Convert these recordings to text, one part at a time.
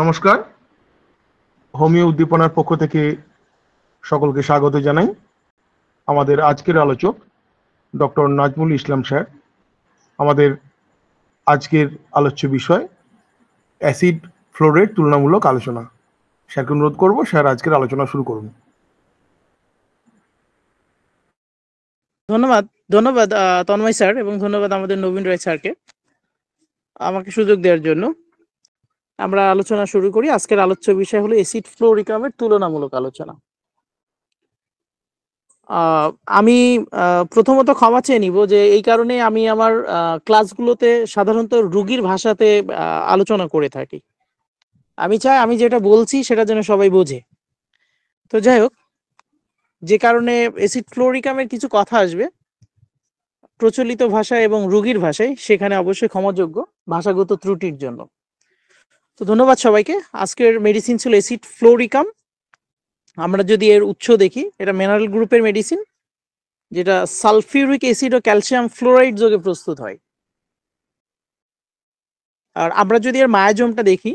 নমস্কার হোমিও উদ্দীপনার পক্ষ থেকে সকলকে স্বাগত জানাই আমাদের আজকের আলোচক ডক্টর নাজমুল ইসলাম স্যার আমাদের আজকের আলোচ্য বিষয় অ্যাসিড ফ্লোরের তুলনামূলক আলোচনা স্যারকে অনুরোধ করবো স্যার আজকের আলোচনা শুরু করুন ধন্যবাদ ধন্যবাদ তন্ময় স্যার এবং ধন্যবাদ আমাদের নবীন রায় স্যারকে আমাকে সুযোগ দেওয়ার জন্য আমরা আলোচনা শুরু করি আজকের আলোচ্য বিষয় হলো এসিড ফ্লো রিকামের তুলনামূলক আলোচনা আমি প্রথমত ক্ষমা চেয়ে নিব যে এই কারণে আমি আমার ক্লাসগুলোতে সাধারণত রুগীর ভাষাতে আলোচনা করে থাকি আমি চাই আমি যেটা বলছি সেটা যেন সবাই বোঝে তো যাই হোক যে কারণে এসিড ফ্লোরিকামের কিছু কথা আসবে প্রচলিত ভাষা এবং রুগীর ভাষায় সেখানে অবশ্যই ক্ষমাযোগ্য ভাষাগত ত্রুটির জন্য তো ধন্যবাদ সবাইকে আজকের মেডিসিন ছিল এসিড ফ্লোরিকাম আমরা যদি এর উৎস দেখি এটা মিনারেল গ্রুপের মেডিসিন যেটা সালফিউরিক অ্যাসিড ও ক্যালসিয়াম ফ্লোরাইড যোগে প্রস্তুত হয় আর আমরা যদি এর মায়াজমটা দেখি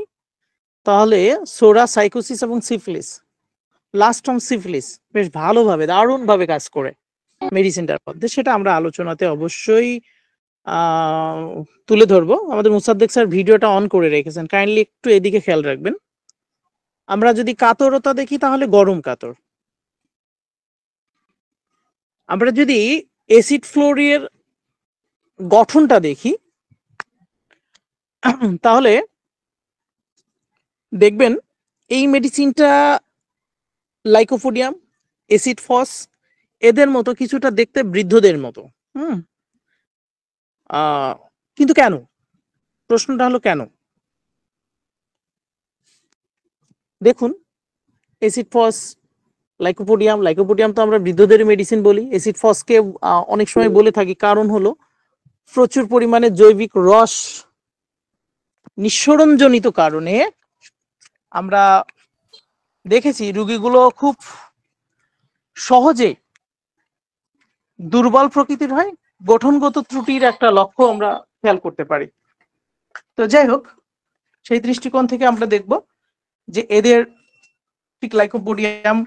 তাহলে সোরা সাইকোসিস এবং সিফলিস লাস্ট অম সিফলিস বেশ ভালোভাবে দারুণভাবে কাজ করে মেডিসিনটার মধ্যে সেটা আমরা আলোচনাতে অবশ্যই তুলে ধরবো আমাদের মুসাদ্দেক স্যার ভিডিওটা অন করে রেখেছেন কাইন্ডলি একটু এদিকে খেয়াল রাখবেন আমরা যদি কাতরতা দেখি তাহলে গরম কাতর আমরা যদি এসিড ফ্লোরিয়ের গঠনটা দেখি তাহলে দেখবেন এই মেডিসিনটা লাইকোফোডিয়াম এসিড ফস এদের মতো কিছুটা দেখতে বৃদ্ধদের মতো হুম কিন্তু কেন প্রশ্নটা হলো কেন দেখুন এসিড ফস লাইকোপোডিয়াম লাইকোপোডিয়াম তো আমরা বৃদ্ধদের মেডিসিন বলি এসিড ফসকে অনেক সময় বলে থাকি কারণ হলো প্রচুর পরিমাণে জৈবিক রস নিঃসরণজনিত কারণে আমরা দেখেছি রুগীগুলো খুব সহজে দুর্বল প্রকৃতির হয় গঠনগত ত্রুটির একটা লক্ষ্য আমরা খেয়াল করতে পারি তো যাই হোক সেই দৃষ্টিকোণ থেকে আমরা দেখব যে এদের ঠিক লাইকোপোডিয়াম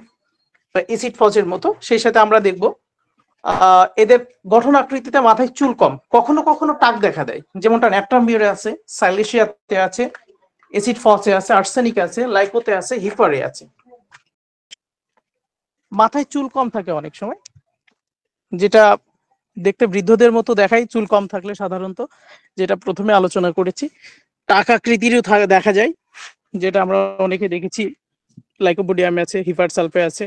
বা এসিড ফজের মতো সেই সাথে আমরা দেখব এদের গঠন আকৃতিতে মাথায় চুল কম কখনো কখনো টাক দেখা দেয় যেমনটা ন্যাপটামিউরে আছে সাইলেশিয়াতে আছে এসিড ফসে আছে আর্সেনিক আছে লাইকোতে আছে হিপারে আছে মাথায় চুল কম থাকে অনেক সময় যেটা দেখতে বৃদ্ধদের মতো দেখাই চুল কম থাকলে সাধারণত যেটা প্রথমে আলোচনা করেছি টাকা কৃতিরও দেখা যায় যেটা আমরা অনেকে দেখেছি লাইকোবোডিয়ামে আছে হিফার সালফে আছে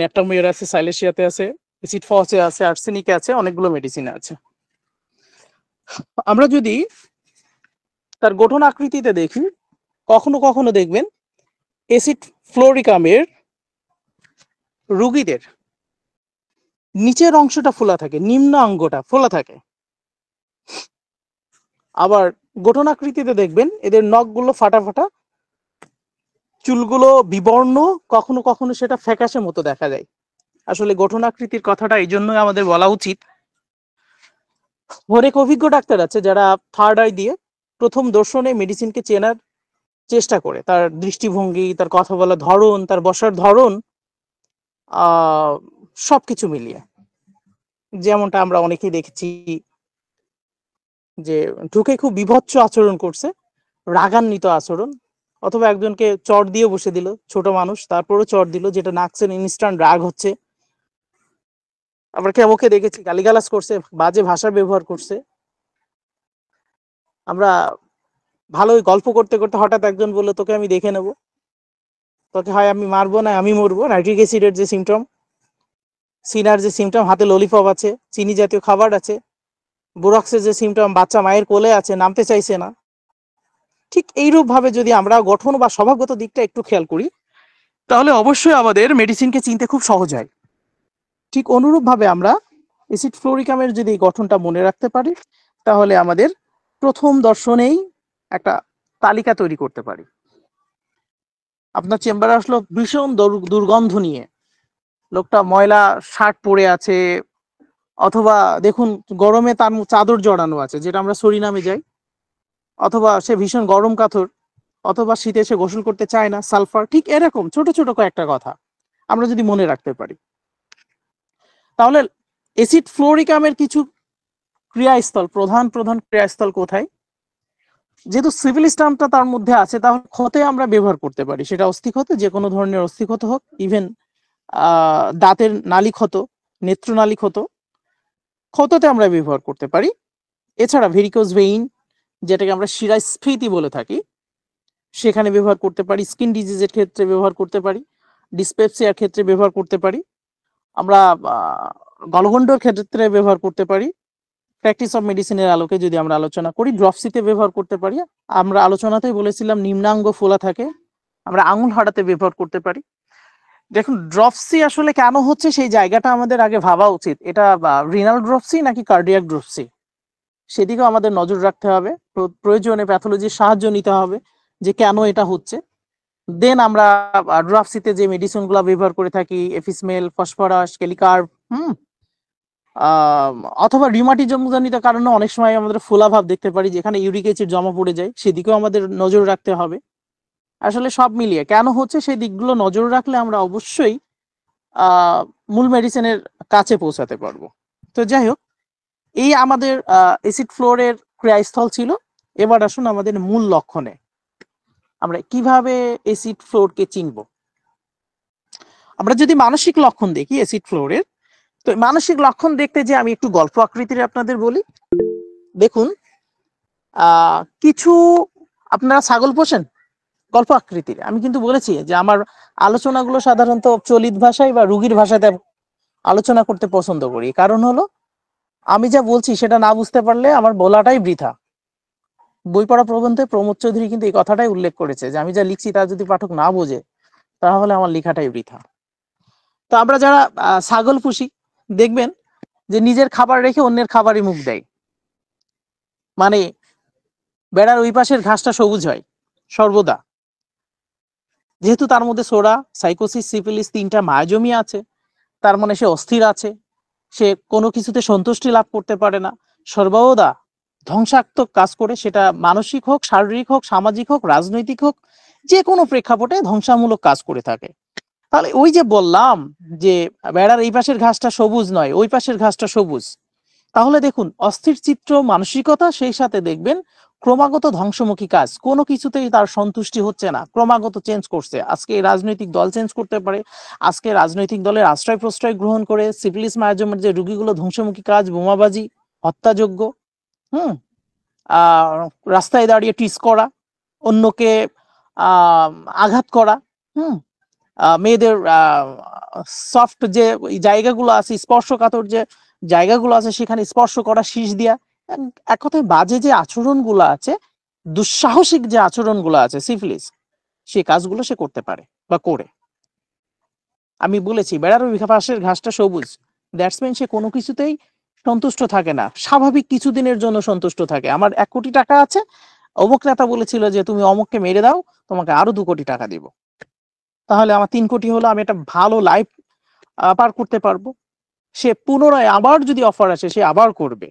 ন্যাটামোয়ার আছে সাইলেশিয়াতে আছে এসিড ফসে আছে আর্সেনিকে আছে অনেকগুলো মেডিসিন আছে আমরা যদি তার গঠন আকৃতিতে দেখি কখনো কখনো দেখবেন এসিড ফ্লোরিকামের রুগীদের নিচের অংশটা ফোলা থাকে নিম্ন অঙ্গটা ফোলা থাকে আবার গঠনাকৃতিতে দেখবেন এদের নখগুলো ফাটা ফাটা চুলগুলো বিবর্ণ কখনো কখনো সেটা ফ্যাকাশে মতো দেখা যায় আসলে গঠনাকৃতির কথাটা এই জন্যই আমাদের বলা উচিত অনেক অভিজ্ঞ ডাক্তার আছে যারা থার্ড আই দিয়ে প্রথম দর্শনে মেডিসিনকে চেনার চেষ্টা করে তার দৃষ্টিভঙ্গি তার কথা বলার ধরন তার বসার ধরন সবকিছু মিলিয়ে যেমনটা আমরা অনেকেই দেখেছি যে ঢুকে খুব বিভৎস আচরণ করছে রাগান্বিত আচরণ অথবা একজনকে চট দিয়ে বসে দিল ছোট মানুষ তারপরও চট দিল যেটা নাকছেন ইনস্ট্যান্ট রাগ হচ্ছে আবার ওকে দেখেছি গালিগালাজ করছে বাজে ভাষার ব্যবহার করছে আমরা ভালোই গল্প করতে করতে হঠাৎ একজন বললো তোকে আমি দেখে নেব তোকে হয় আমি মারবো না আমি মরবো নাইট্রিক অ্যাসিডের যে সিমটম সিনার যে সিমটম হাতে ললিপপ আছে চিনি জাতীয় খাবার আছে বোরক্সের যে সিমটম বাচ্চা মায়ের কোলে আছে নামতে চাইছে না ঠিক এইরূপভাবে যদি আমরা গঠন বা স্বভাবগত দিকটা একটু খেয়াল করি তাহলে অবশ্যই আমাদের মেডিসিনকে চিনতে খুব সহজ হয় ঠিক অনুরূপভাবে আমরা এসিড ফ্লোরিকামের যদি গঠনটা মনে রাখতে পারি তাহলে আমাদের প্রথম দর্শনেই একটা তালিকা তৈরি করতে পারি আপনার চেম্বারে আসলো ভীষণ দুর্গন্ধ নিয়ে লোকটা ময়লা শার্ট পরে আছে অথবা দেখুন গরমে তার চাদর জড়ানো আছে যেটা আমরা সরি নামে যাই অথবা সে ভীষণ গরম কাথর অথবা শীতে সে গোসল করতে চায় না সালফার ঠিক এরকম ছোট ছোট কয়েকটা কথা আমরা যদি মনে রাখতে পারি তাহলে এসিড ফ্লোরিকামের কিছু ক্রিয়াস্থল প্রধান প্রধান ক্রিয়াস্থল কোথায় যেহেতু সিভিল স্টাম্পটা তার মধ্যে আছে তাহলে ক্ষতে আমরা ব্যবহার করতে পারি সেটা অস্থিক্ষত যে কোনো ধরনের অস্থিক্ষত হোক ইভেন দাঁতের নালি ক্ষত নালি ক্ষত ক্ষততে আমরা ব্যবহার করতে পারি এছাড়া ভেরিকোজ ভেইন যেটাকে আমরা শিরায় স্ফীতি বলে থাকি সেখানে ব্যবহার করতে পারি স্কিন ডিজিজের ক্ষেত্রে ব্যবহার করতে পারি ডিসপেপসিয়ার ক্ষেত্রে ব্যবহার করতে পারি আমরা গলগণ্ডর ক্ষেত্রে ব্যবহার করতে পারি প্র্যাকটিস অফ মেডিসিনের আলোকে যদি আমরা আলোচনা করি ড্রপসিতে ব্যবহার করতে পারি আমরা আলোচনাতেই বলেছিলাম নিম্নাঙ্গ ফোলা থাকে আমরা আঙুল হাঁটাতে ব্যবহার করতে পারি দেখুন ড্রপসি আসলে কেন হচ্ছে সেই জায়গাটা আমাদের আগে ভাবা উচিত এটা রিনাল ড্রপসি নাকি কার্ডিয়াক ড্রপসি সেদিকেও আমাদের নজর রাখতে হবে প্রয়োজনে প্যাথোলজির সাহায্য নিতে হবে যে কেন এটা হচ্ছে দেন আমরা ড্রপসিতে যে মেডিসিনগুলো ব্যবহার করে থাকি এফিসমেল ফসফরাস কেলিকার হুম অথবা রিউমাটিজম জনিত কারণে অনেক সময় আমাদের ফোলাভাব দেখতে পারি যেখানে ইউরিক অ্যাসিড জমা পড়ে যায় সেদিকেও আমাদের নজর রাখতে হবে আসলে সব মিলিয়ে কেন হচ্ছে সেই দিকগুলো নজর রাখলে আমরা অবশ্যই মূল মেডিসিনের কাছে পৌঁছাতে পারবো তো যাই হোক এই আমাদের এসিড ফ্লোরের ক্রিয়াস্থল ছিল এবার আসুন আমাদের মূল লক্ষণে আমরা কিভাবে এসিড ফ্লোরকে চিনব আমরা যদি মানসিক লক্ষণ দেখি এসিড ফ্লোরের তো মানসিক লক্ষণ দেখতে যে আমি একটু গল্প আকৃতির আপনাদের বলি দেখুন কিছু আপনারা ছাগল পোষেন গল্প আকৃতির আমি কিন্তু বলেছি যে আমার আলোচনাগুলো সাধারণত চলিত ভাষায় বা রুগীর ভাষাতে আলোচনা করতে পছন্দ করি কারণ হলো আমি যা বলছি সেটা না বুঝতে পারলে আমার বলাটাই বৃথা বই পড়া প্রবন্ধে প্রমোদ চৌধুরী কিন্তু এই কথাটাই উল্লেখ করেছে যে আমি যা লিখছি তা যদি পাঠক না বোঝে তাহলে আমার লেখাটাই বৃথা তো আমরা যারা ছাগল পুষি দেখবেন যে নিজের খাবার রেখে অন্যের খাবারই মুখ দেয় মানে বেড়ার ওই পাশের ঘাসটা সবুজ হয় সর্বদা যেহেতু তার মধ্যে সোরা সাইকোসিস সিফিলিস তিনটা মায়োজমি আছে তার মানে সে অস্থির আছে সে কোনো কিছুতে সন্তুষ্টি লাভ করতে পারে না সর্বদা ধ্বংসাত্মক কাজ করে সেটা মানসিক হোক শারীরিক হোক সামাজিক হোক রাজনৈতিক হোক যে কোনো প্রেক্ষাপটে ধ্বংসামূলক কাজ করে থাকে তাহলে ওই যে বললাম যে বেড়ার এই পাশের ঘাসটা সবুজ নয় ওই পাশের ঘাসটা সবুজ তাহলে দেখুন অস্থির চিত্র মানসিকতা সেই সাথে দেখবেন ক্রমাগত ধ্বংসমুখী কাজ কোনো কিছুতেই তার সন্তুষ্টি হচ্ছে না ক্রমাগত চেঞ্জ করছে আজকে রাজনৈতিক দল চেঞ্জ করতে পারে আজকে রাজনৈতিক দলের আশ্রয় প্রশ্রয় গ্রহণ করে সিভিলিস মায়াজমের যে রুগীগুলো ধ্বংসমুখী কাজ বোমাবাজি হত্যাযোগ্য হুম রাস্তায় দাঁড়িয়ে টিস করা অন্যকে আঘাত করা হুম মেয়েদের সফট যে জায়গাগুলো আছে স্পর্শকাতর যে জায়গাগুলো আছে সেখানে স্পর্শ করা শীষ দিয়া এক কথায় বাজে যে আচরণগুলো আছে দুঃসাহসিক যে আচরণগুলো আছে সিফিলিস সেই কাজগুলো সে করতে পারে বা করে আমি বলেছি বেড়ার পাশের ঘাসটা সবুজ ব্যাটসম্যান সে কোনো কিছুতেই সন্তুষ্ট থাকে না স্বাভাবিক কিছুদিনের জন্য সন্তুষ্ট থাকে আমার এক কোটি টাকা আছে অমুক নেতা বলেছিল যে তুমি অমুককে মেরে দাও তোমাকে আরো দু কোটি টাকা দিব তাহলে আমার তিন কোটি হলো আমি একটা ভালো লাইফ পার করতে পারবো সে পুনরায় আবার যদি অফার আসে সে আবার করবে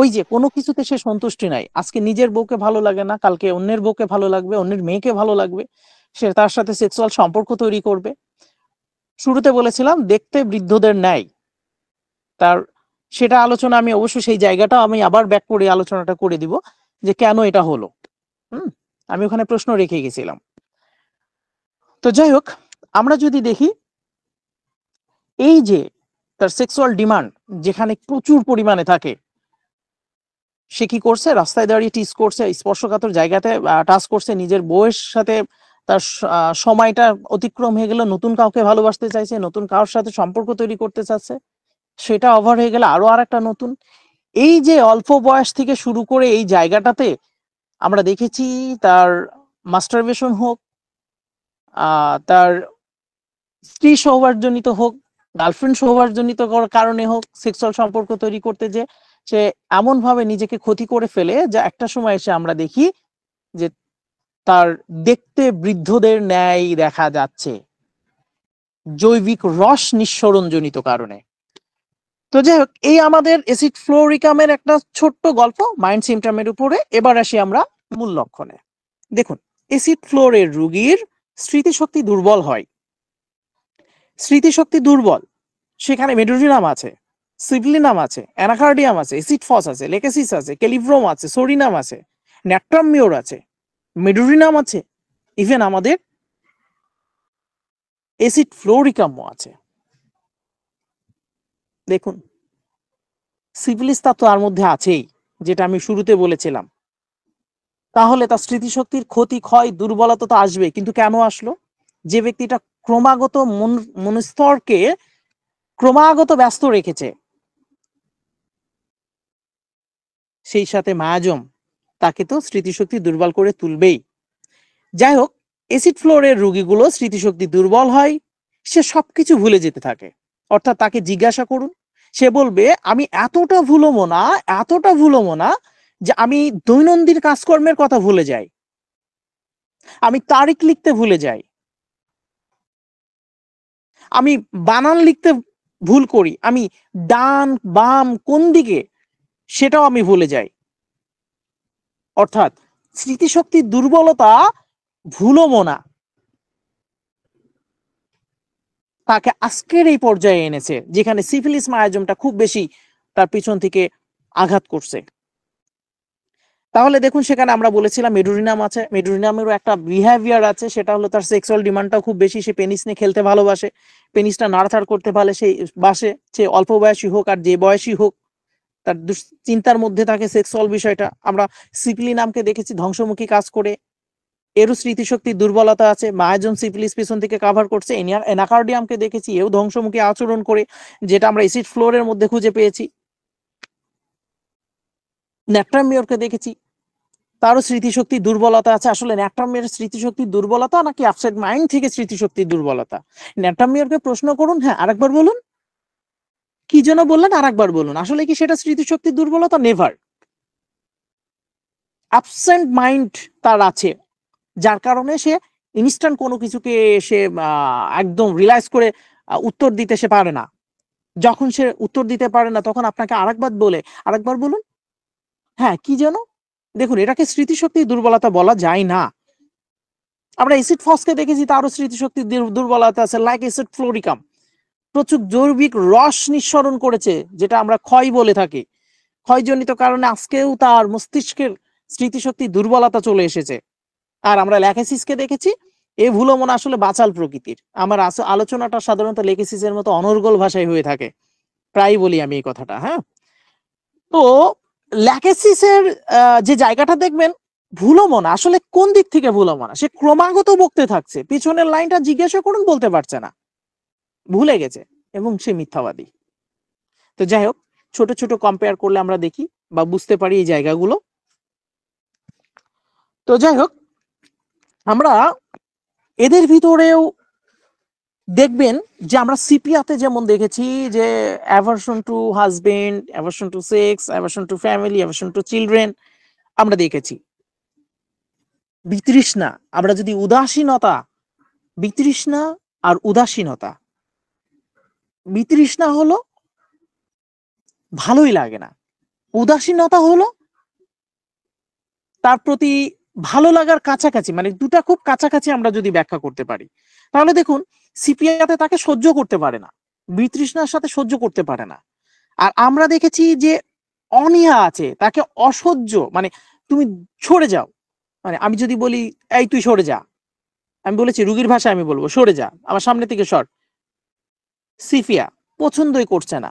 ওই যে কোনো কিছুতে সে সন্তুষ্টি নাই আজকে নিজের বউকে ভালো লাগে না কালকে অন্যের বউকে ভালো লাগবে অন্যের মেয়েকে ভালো লাগবে সে তার সাথে সেক্সুয়াল সম্পর্ক তৈরি করবে শুরুতে বলেছিলাম দেখতে বৃদ্ধদের নাই তার সেটা আলোচনা আমি অবশ্য সেই জায়গাটা আমি আবার ব্যাক করে আলোচনাটা করে দিব যে কেন এটা হলো হুম আমি ওখানে প্রশ্ন রেখে গেছিলাম তো যাই হোক আমরা যদি দেখি এই যে তার সেক্সুয়াল ডিমান্ড যেখানে প্রচুর পরিমাণে থাকে সে কি করছে রাস্তায় দাঁড়িয়ে টিস করছে স্পর্শকাতর জায়গাতে টাচ করছে নিজের বউয়ের সাথে তার সময়টা অতিক্রম হয়ে গেল নতুন কাউকে ভালোবাসতে চাইছে নতুন কারোর সাথে সম্পর্ক তৈরি করতে চাচ্ছে সেটা ওভার হয়ে গেল আরো আর একটা নতুন এই যে অল্প বয়স থেকে শুরু করে এই জায়গাটাতে আমরা দেখেছি তার মাস্টারবেশন হোক তার স্ত্রী সৌভার্জনিত হোক গার্লফ্রেন্ড সৌভার্জনিত কারণে হোক সেক্সুয়াল সম্পর্ক তৈরি করতে যে সে এমন ভাবে নিজেকে ক্ষতি করে ফেলে যা একটা সময় এসে আমরা দেখি যে তার দেখতে বৃদ্ধদের ন্যায় দেখা যাচ্ছে জৈবিক রস নিঃসরণজনিত কারণে তো যাই হোক এই আমাদের এসিড ফ্লোরিকামের একটা ছোট্ট গল্প মাইন্ড সিমটামের উপরে এবার আসি আমরা মূল লক্ষণে দেখুন এসিড ফ্লোরের রুগীর স্মৃতিশক্তি দুর্বল হয় স্মৃতিশক্তি দুর্বল সেখানে মেডোরিনাম আছে সিবলিনাম আছে অ্যানাকার্ডিয়াম আছে এসিডফস আছে লেকেসিস আছে ক্যালিব্রোম আছে সোরিনাম আছে ন্যাট্রামিওর আছে মেডুরিনাম আছে ইভেন আমাদের এসিড ফ্লোরিকামও আছে দেখুন তা তো তার মধ্যে আছেই যেটা আমি শুরুতে বলেছিলাম তাহলে তার স্মৃতিশক্তির ক্ষতি ক্ষয় দুর্বলতা তো আসবে কিন্তু কেন আসলো যে ব্যক্তিটা ক্রমাগত মন মনস্তরকে ক্রমাগত ব্যস্ত রেখেছে সেই সাথে মায়াজম তাকে তো স্মৃতিশক্তি দুর্বল করে তুলবেই যাই হোক এসিড ফ্লোরের রুগীগুলো স্মৃতিশক্তি দুর্বল হয় সে সবকিছু ভুলে যেতে থাকে অর্থাৎ তাকে জিজ্ঞাসা করুন সে বলবে আমি এতটা ভুলোমো না এতটা ভুলোমো না যে আমি দৈনন্দিন কাজকর্মের কথা ভুলে যাই আমি তারিখ লিখতে ভুলে যাই আমি বানান লিখতে ভুল করি আমি ডান বাম কোন দিকে সেটাও আমি ভুলে যাই অর্থাৎ স্মৃতিশক্তির দুর্বলতা ভুলো মনা তাকে আজকের এই পর্যায়ে এনেছে যেখানে সিফিলিস মায়াজমটা খুব বেশি তার পিছন থেকে আঘাত করছে তাহলে দেখুন সেখানে আমরা বলেছিলাম মেডুরিনাম আছে মেডুরিনামেরও একটা বিহেভিয়ার আছে সেটা হলো তার সেক্সুয়াল ডিমান্ডটা খুব বেশি সে পেনিস নিয়ে খেলতে ভালোবাসে পেনিসটা নাড়াচাড় করতে ভালো সেই বাসে সে অল্প বয়সী হোক আর যে বয়সী হোক তার চিন্তার মধ্যে থাকে সেক্সুয়াল বিষয়টা আমরা সিপিলি নামকে দেখেছি ধ্বংসমুখী কাজ করে এরও স্মৃতিশক্তি দুর্বলতা আছে মায়াজন সিপিলিস পিছন থেকে কাভার করছে এনিয়ার এনাকার্ডিয়ামকে দেখেছি এও ধ্বংসমুখী আচরণ করে যেটা আমরা এসিড ফ্লোরের মধ্যে খুঁজে পেয়েছি ন্যাট্রামিয়রকে দেখেছি তারও স্মৃতিশক্তি দুর্বলতা আছে আসলে ন্যাট্রামিয়ার স্মৃতিশক্তি দুর্বলতা নাকি আপসেট মাইন্ড থেকে স্মৃতিশক্তি দুর্বলতা ন্যাট্রামিয়ারকে প্রশ্ন করুন হ্যাঁ আরেকবার বলুন কি যেন বললেন আর একবার বলুন আসলে কি সেটা স্মৃতিশক্তির দুর্বলতা নেভার অ্যাবসেন্ট মাইন্ড তার আছে যার কারণে সে ইনস্ট্যান্ট কোনো কিছুকে সে একদম রিলাইজ করে উত্তর দিতে সে পারে না যখন সে উত্তর দিতে পারে না তখন আপনাকে আরেকবার বলে আরেকবার বলুন হ্যাঁ কি যেন দেখুন এটাকে স্মৃতিশক্তির দুর্বলতা বলা যায় না আমরা এসিড ফসকে দেখেছি তারও স্মৃতিশক্তির দুর্বলতা আছে লাইক এসিড ফ্লোরিকাম প্রচুর জৈবিক রস নিঃসরণ করেছে যেটা আমরা ক্ষয় বলে থাকি ক্ষয়জনিত কারণে আজকেও তার মস্তিষ্কের স্মৃতিশক্তি দুর্বলতা চলে এসেছে আর আমরা লেখাসিসকে দেখেছি এ ভুলমন আসলে বাচাল প্রকৃতির আমার আলোচনাটা সাধারণত লেখেসিসের মতো অনর্গল ভাষায় হয়ে থাকে প্রায় বলি আমি এই কথাটা হ্যাঁ তো ল্যাকেসিসের যে জায়গাটা দেখবেন ভুলমনা আসলে কোন দিক থেকে ভুলমনা সে ক্রমাগত বকতে থাকছে পিছনের লাইনটা জিজ্ঞাসা করুন বলতে পারছে না ভুলে গেছে এবং সে মিথ্যাবাদী তো যাই হোক ছোট ছোট কম্পেয়ার করলে আমরা দেখি বা বুঝতে পারি এই জায়গাগুলো তো যাই হোক আমরা এদের ভিতরেও দেখবেন যে আমরা সিপিআতে যেমন দেখেছি যে aversion to husband aversion to sex aversion to family aversion to children আমরা দেখেছি বিতৃষ্ণা আমরা যদি উদাসীনতা বিতৃষ্ণা আর উদাসীনতা বিতৃষ্ণা হলো ভালোই লাগে না উদাসীনতা হলো তার প্রতি ভালো লাগার কাছাকাছি মানে দুটা খুব কাছাকাছি আমরা যদি ব্যাখ্যা করতে পারি তাহলে দেখুন সিপিআইতে তাকে সহ্য করতে পারে না বিতৃষ্ণার সাথে সহ্য করতে পারে না আর আমরা দেখেছি যে অনিয়া আছে তাকে অসহ্য মানে তুমি সরে যাও মানে আমি যদি বলি এই তুই সরে যা আমি বলেছি রুগীর ভাষায় আমি বলবো সরে যা আমার সামনে থেকে সর সিফিয়া পছন্দই করছে না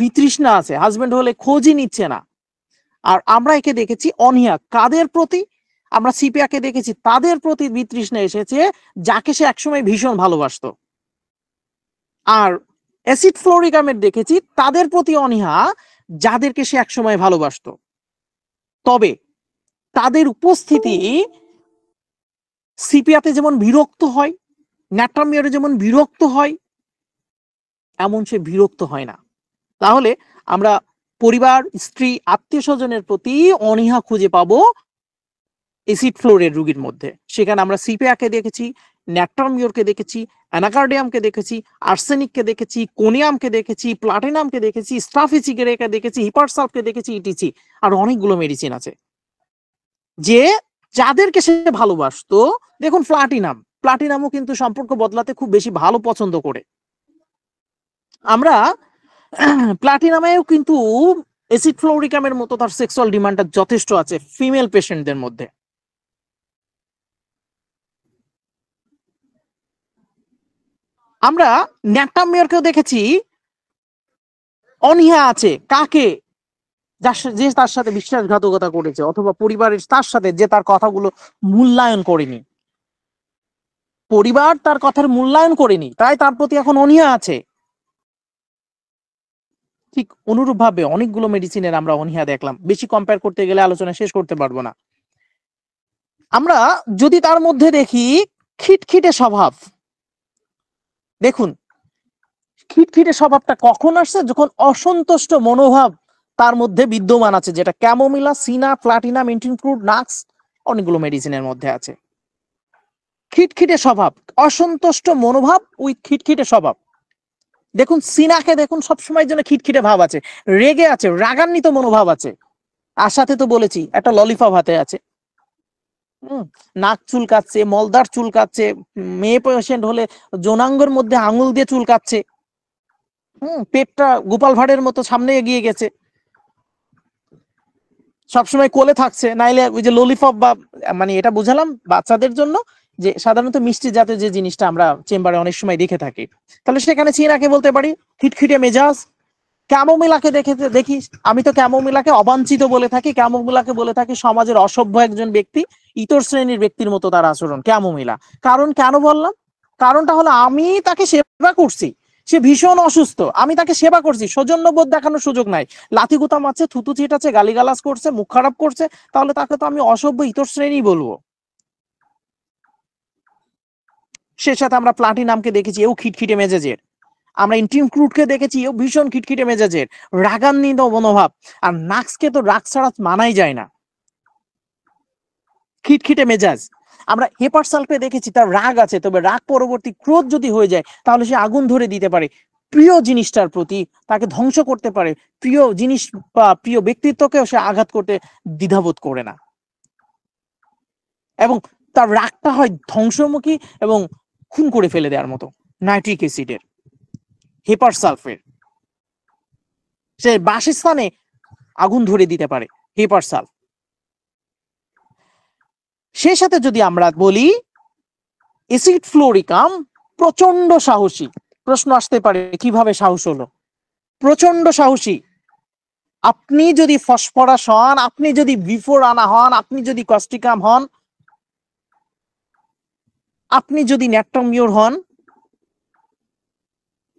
বিতৃষ্ণা আছে হাজবেন্ড হলে খোঁজই নিচ্ছে না আর আমরা একে দেখেছি অনিয়া কাদের প্রতি আমরা সিপিয়াকে দেখেছি তাদের প্রতি বিতৃষ্ণা এসেছে যাকে সে একসময় ভীষণ ভালোবাসত আর অ্যাসিড ফ্লোরিকামের দেখেছি তাদের প্রতি অনিহা যাদেরকে সে একসময় ভালোবাসত তবে তাদের উপস্থিতি সিপিয়াতে যেমন বিরক্ত হয় ন্যাট্রামিয়ারে যেমন বিরক্ত হয় এমন সে বিরক্ত হয় না তাহলে আমরা পরিবার স্ত্রী আত্মীয় স্বজনের প্রতি অনীহা খুঁজে পাবো এসিড ফ্লোরের রুগীর মধ্যে সেখানে আমরা সিপিয়াকে দেখেছি ন্যাট্রামিওরকে দেখেছি অ্যানাকার্ডিয়ামকে দেখেছি আর্সেনিককে দেখেছি কোনিয়ামকে দেখেছি প্লাটিনামকে দেখেছি স্ট্রাফিচিকেরেকে দেখেছি হিপারসালকে দেখেছি ইটিসি আর অনেকগুলো মেডিসিন আছে যে যাদেরকে সে ভালোবাসতো দেখুন প্লাটিনাম প্লাটিনামও কিন্তু সম্পর্ক বদলাতে খুব বেশি ভালো পছন্দ করে আমরা প্লাটিনামেও কিন্তু এসিড ফ্লোরিকামের মতো তার সেক্সুয়াল ডিমান্ডটা যথেষ্ট আছে ফিমেল পেশেন্টদের মধ্যে আমরা ন্যাটামিয়ারকেও দেখেছি অনীহা আছে কাকে যার যে তার সাথে বিশ্বাসঘাতকতা করেছে অথবা পরিবারের তার সাথে যে তার কথাগুলো মূল্যায়ন করেনি পরিবার তার কথার মূল্যায়ন করেনি তাই তার প্রতি এখন অনীহা আছে ঠিক অনুরূপভাবে অনেকগুলো মেডিসিনের আমরা অনীহা দেখলাম বেশি কম্পেয়ার করতে গেলে আলোচনা শেষ করতে পারবো না আমরা যদি তার মধ্যে দেখি খিটখিটে স্বভাব দেখুন খিটখিটে স্বভাবটা কখন আসছে যখন অসন্তুষ্ট মনোভাব তার মধ্যে বিদ্যমান আছে যেটা chamomilla cina platinum fruit nux অনেকগুলো মেডিসিনের মধ্যে আছে খিটখিটে স্বভাব অসন্তুষ্ট মনোভাব ওই খিটখিটে স্বভাব দেখুন সিনাকে দেখুন সবসময় জন্য খিটখিটে ভাব আছে রেগে আছে রাগান্বিত মনোভাব আছে আর সাথে তো বলেছি একটা ললিফা হাতে আছে হম নাক চুল কাচ্ছে মলদার চুল কাচ্ছে মেয়ে পেশেন্ট হলে জোনাঙ্গর মধ্যে আঙুল দিয়ে চুল কাচ্ছে হম পেটটা গোপাল ভাড়ের মতো সামনে এগিয়ে গেছে সবসময় কোলে থাকছে নাইলে ওই যে ললিপপ বা মানে এটা বুঝালাম বাচ্চাদের জন্য যে সাধারণত মিষ্টি জাতের যে জিনিসটা আমরা চেম্বারে অনেক সময় দেখে থাকি তাহলে সেখানে চীনাকে বলতে পারি খিটখিটে মেজাজ ক্যামোমিলাকে দেখে দেখি আমি তো ক্যামোমিলাকে অবাঞ্ছিত বলে থাকি ক্যামোমিলাকে বলে থাকি সমাজের অসভ্য একজন ব্যক্তি ইতর শ্রেণীর ব্যক্তির মতো তার আচরণ ক্যামোমিলা কারণ কেন বললাম কারণটা হলো আমি তাকে সেবা করছি সে ভীষণ অসুস্থ আমি তাকে সেবা করছি সৌজন্যবোধ দেখানোর সুযোগ নাই লাথি গুতাম আছে থুতু ছিটাচ্ছে গালিগালাজ করছে মুখ খারাপ করছে তাহলে তাকে তো আমি অসভ্য ইতর শ্রেণী বলবো সে সাথে আমরা প্লাটিনামকে দেখেছি এও খিটখিটে মেজাজের আমরা ইন্টিম ক্রুটকে দেখেছি এও ভীষণ খিটখিটে মেজাজের রাগান্বিত মনোভাব আর নাক্সকে তো রাগ ছাড়া মানাই যায় না খিটখিটে মেজাজ আমরা সালফে দেখেছি তার রাগ আছে তবে রাগ পরবর্তী ক্রোধ যদি হয়ে যায় তাহলে সে আগুন ধরে দিতে পারে প্রিয় জিনিসটার প্রতি তাকে ধ্বংস করতে পারে প্রিয় জিনিস বা প্রিয় ব্যক্তিত্বকেও সে আঘাত করতে দ্বিধাবোধ করে না এবং তার রাগটা হয় ধ্বংসমুখী এবং খুন করে ফেলে দেওয়ার মতো নাইট্রিক অ্যাসিডের হেপার সালফের সে বাসস্থানে আগুন ধরে দিতে পারে হেপার সালফ সে সাথে যদি আমরা বলি অ্যাসিড ফ্লোরিকাম প্রচন্ড সাহসী প্রশ্ন আসতে পারে কিভাবে সাহস হলো প্রচন্ড সাহসী আপনি যদি ফসফরাস হন আপনি যদি বিফোর আনা হন আপনি যদি কস্টিকাম হন আপনি যদি ন্যাট্টমিওর হন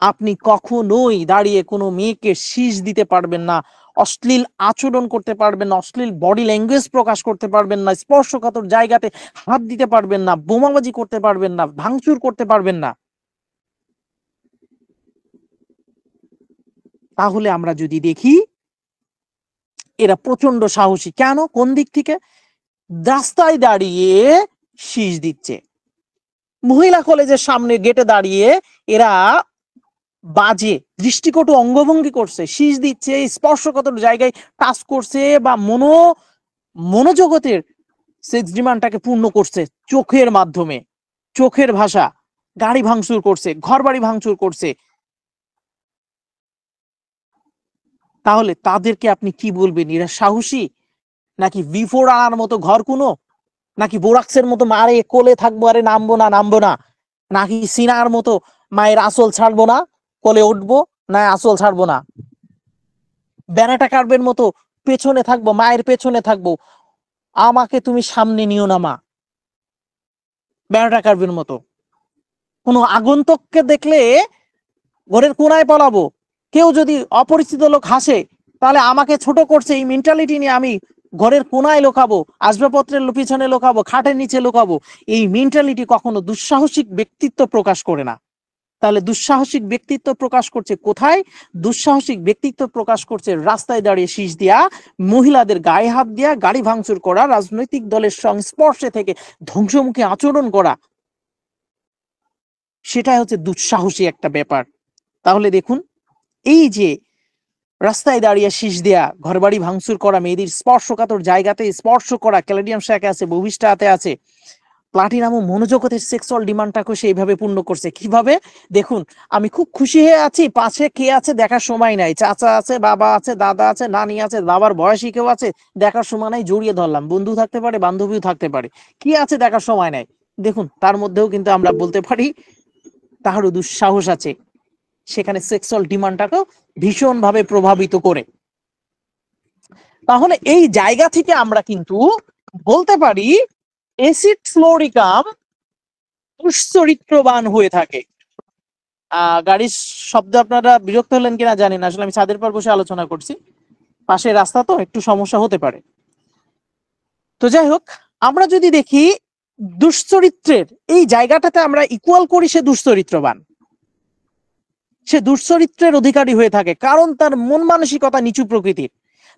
আপনি কখনোই দাঁড়িয়ে কোনো মেয়েকে শীষ দিতে পারবেন না অশ্লীল আচরণ করতে পারবেন না অশ্লীল বডি ল্যাঙ্গুয়েজ প্রকাশ করতে পারবেন না স্পর্শকাতর জায়গাতে হাত দিতে পারবেন না বোমাবাজি করতে পারবেন না ভাঙচুর করতে পারবেন না তাহলে আমরা যদি দেখি এরা প্রচন্ড সাহসী কেন কোন দিক থেকে রাস্তায় দাঁড়িয়ে শীষ দিচ্ছে মহিলা কলেজের সামনে গেটে দাঁড়িয়ে এরা বাজে দৃষ্টিকটু অঙ্গভঙ্গি করছে শীষ দিচ্ছে স্পর্শগত জায়গায় টাচ করছে বা মনো মনোজগতের সেক্স ডিমান্ডটাকে পূর্ণ করছে চোখের মাধ্যমে চোখের ভাষা গাড়ি ভাঙচুর করছে ঘর বাড়ি ভাঙচুর করছে তাহলে তাদেরকে আপনি কি বলবেন এরা সাহসী নাকি বিফোর আনার মতো ঘর কোনো নাকি বোরাক্সের মতো মারে কোলে থাকবো আরে নামবো না নামবো না নাকি সিনার মতো মায়ের আসল ছাড়বো না কোলে উঠবো না আসল ছাড়বো না বেড়াটা কার্বের মতো পেছনে থাকবো মায়ের পেছনে থাকবো আমাকে তুমি সামনে নিও না মা বেড়াটা কার্বের মতো কোনো আগন্তককে দেখলে ঘরের কোনায় পালাবো কেউ যদি অপরিচিত লোক হাসে তাহলে আমাকে ছোট করছে এই মেন্টালিটি নিয়ে আমি ঘরের কোনায় লোকাবো আসবাবপত্রের পিছনে লোকাবো খাটের নিচে লোকাবো এই মেন্টালিটি কখনো দুঃসাহসিক ব্যক্তিত্ব প্রকাশ করে না তাহলে দুঃসাহসিক ব্যক্তিত্ব প্রকাশ করছে কোথায় দুঃসাহসিক ব্যক্তিত্ব প্রকাশ করছে রাস্তায় দাঁড়িয়ে শীষ দিয়া মহিলাদের গায়ে হাত দিয়া গাড়ি ভাঙচুর করা রাজনৈতিক দলের সংস্পর্শে থেকে ধ্বংসমুখী আচরণ করা সেটাই হচ্ছে দুঃসাহসী একটা ব্যাপার তাহলে দেখুন এই যে রাস্তায় দাঁড়িয়ে শীষ দেয়া ঘরবাড়ি ভাঙচুর করা মেয়েদের স্পর্শকাতর জায়গাতে স্পর্শ করা ক্যালেডিয়াম শাকে আছে বহিষ্ঠাতে আছে প্লাটিনামও মনোজগতের সেক্সুয়াল ডিমান্ডটাকে সে এইভাবে পূর্ণ করছে কিভাবে দেখুন আমি খুব খুশি হয়ে আছি পাশে কে আছে দেখার সময় নাই চাচা আছে বাবা আছে দাদা আছে নানি আছে বাবার বয়সী কেউ আছে দেখার সময় নাই জড়িয়ে ধরলাম বন্ধু থাকতে পারে বান্ধবীও থাকতে পারে কে আছে দেখার সময় নাই দেখুন তার মধ্যেও কিন্তু আমরা বলতে পারি তাহারও দুঃসাহস আছে সেখানে সেক্সুয়াল ডিমান্ডটাকেও ভীষণভাবে প্রভাবিত করে তাহলে এই জায়গা থেকে আমরা কিন্তু বলতে পারি এসিড ফ্লোরিকাম দুশ্চরিত্রবান হয়ে থাকে গাড়ির শব্দ আপনারা বিরক্ত হলেন কিনা জানি না আসলে আমি ছাদের পর বসে আলোচনা করছি পাশে রাস্তা তো একটু সমস্যা হতে পারে তো যাই হোক আমরা যদি দেখি দুশ্চরিত্রের এই জায়গাটাতে আমরা ইকুয়াল করি সে দুশ্চরিত্রবান সে দুশ্চরিত্রের অধিকারী হয়ে থাকে কারণ তার মন মানসিকতা নিচু প্রকৃতির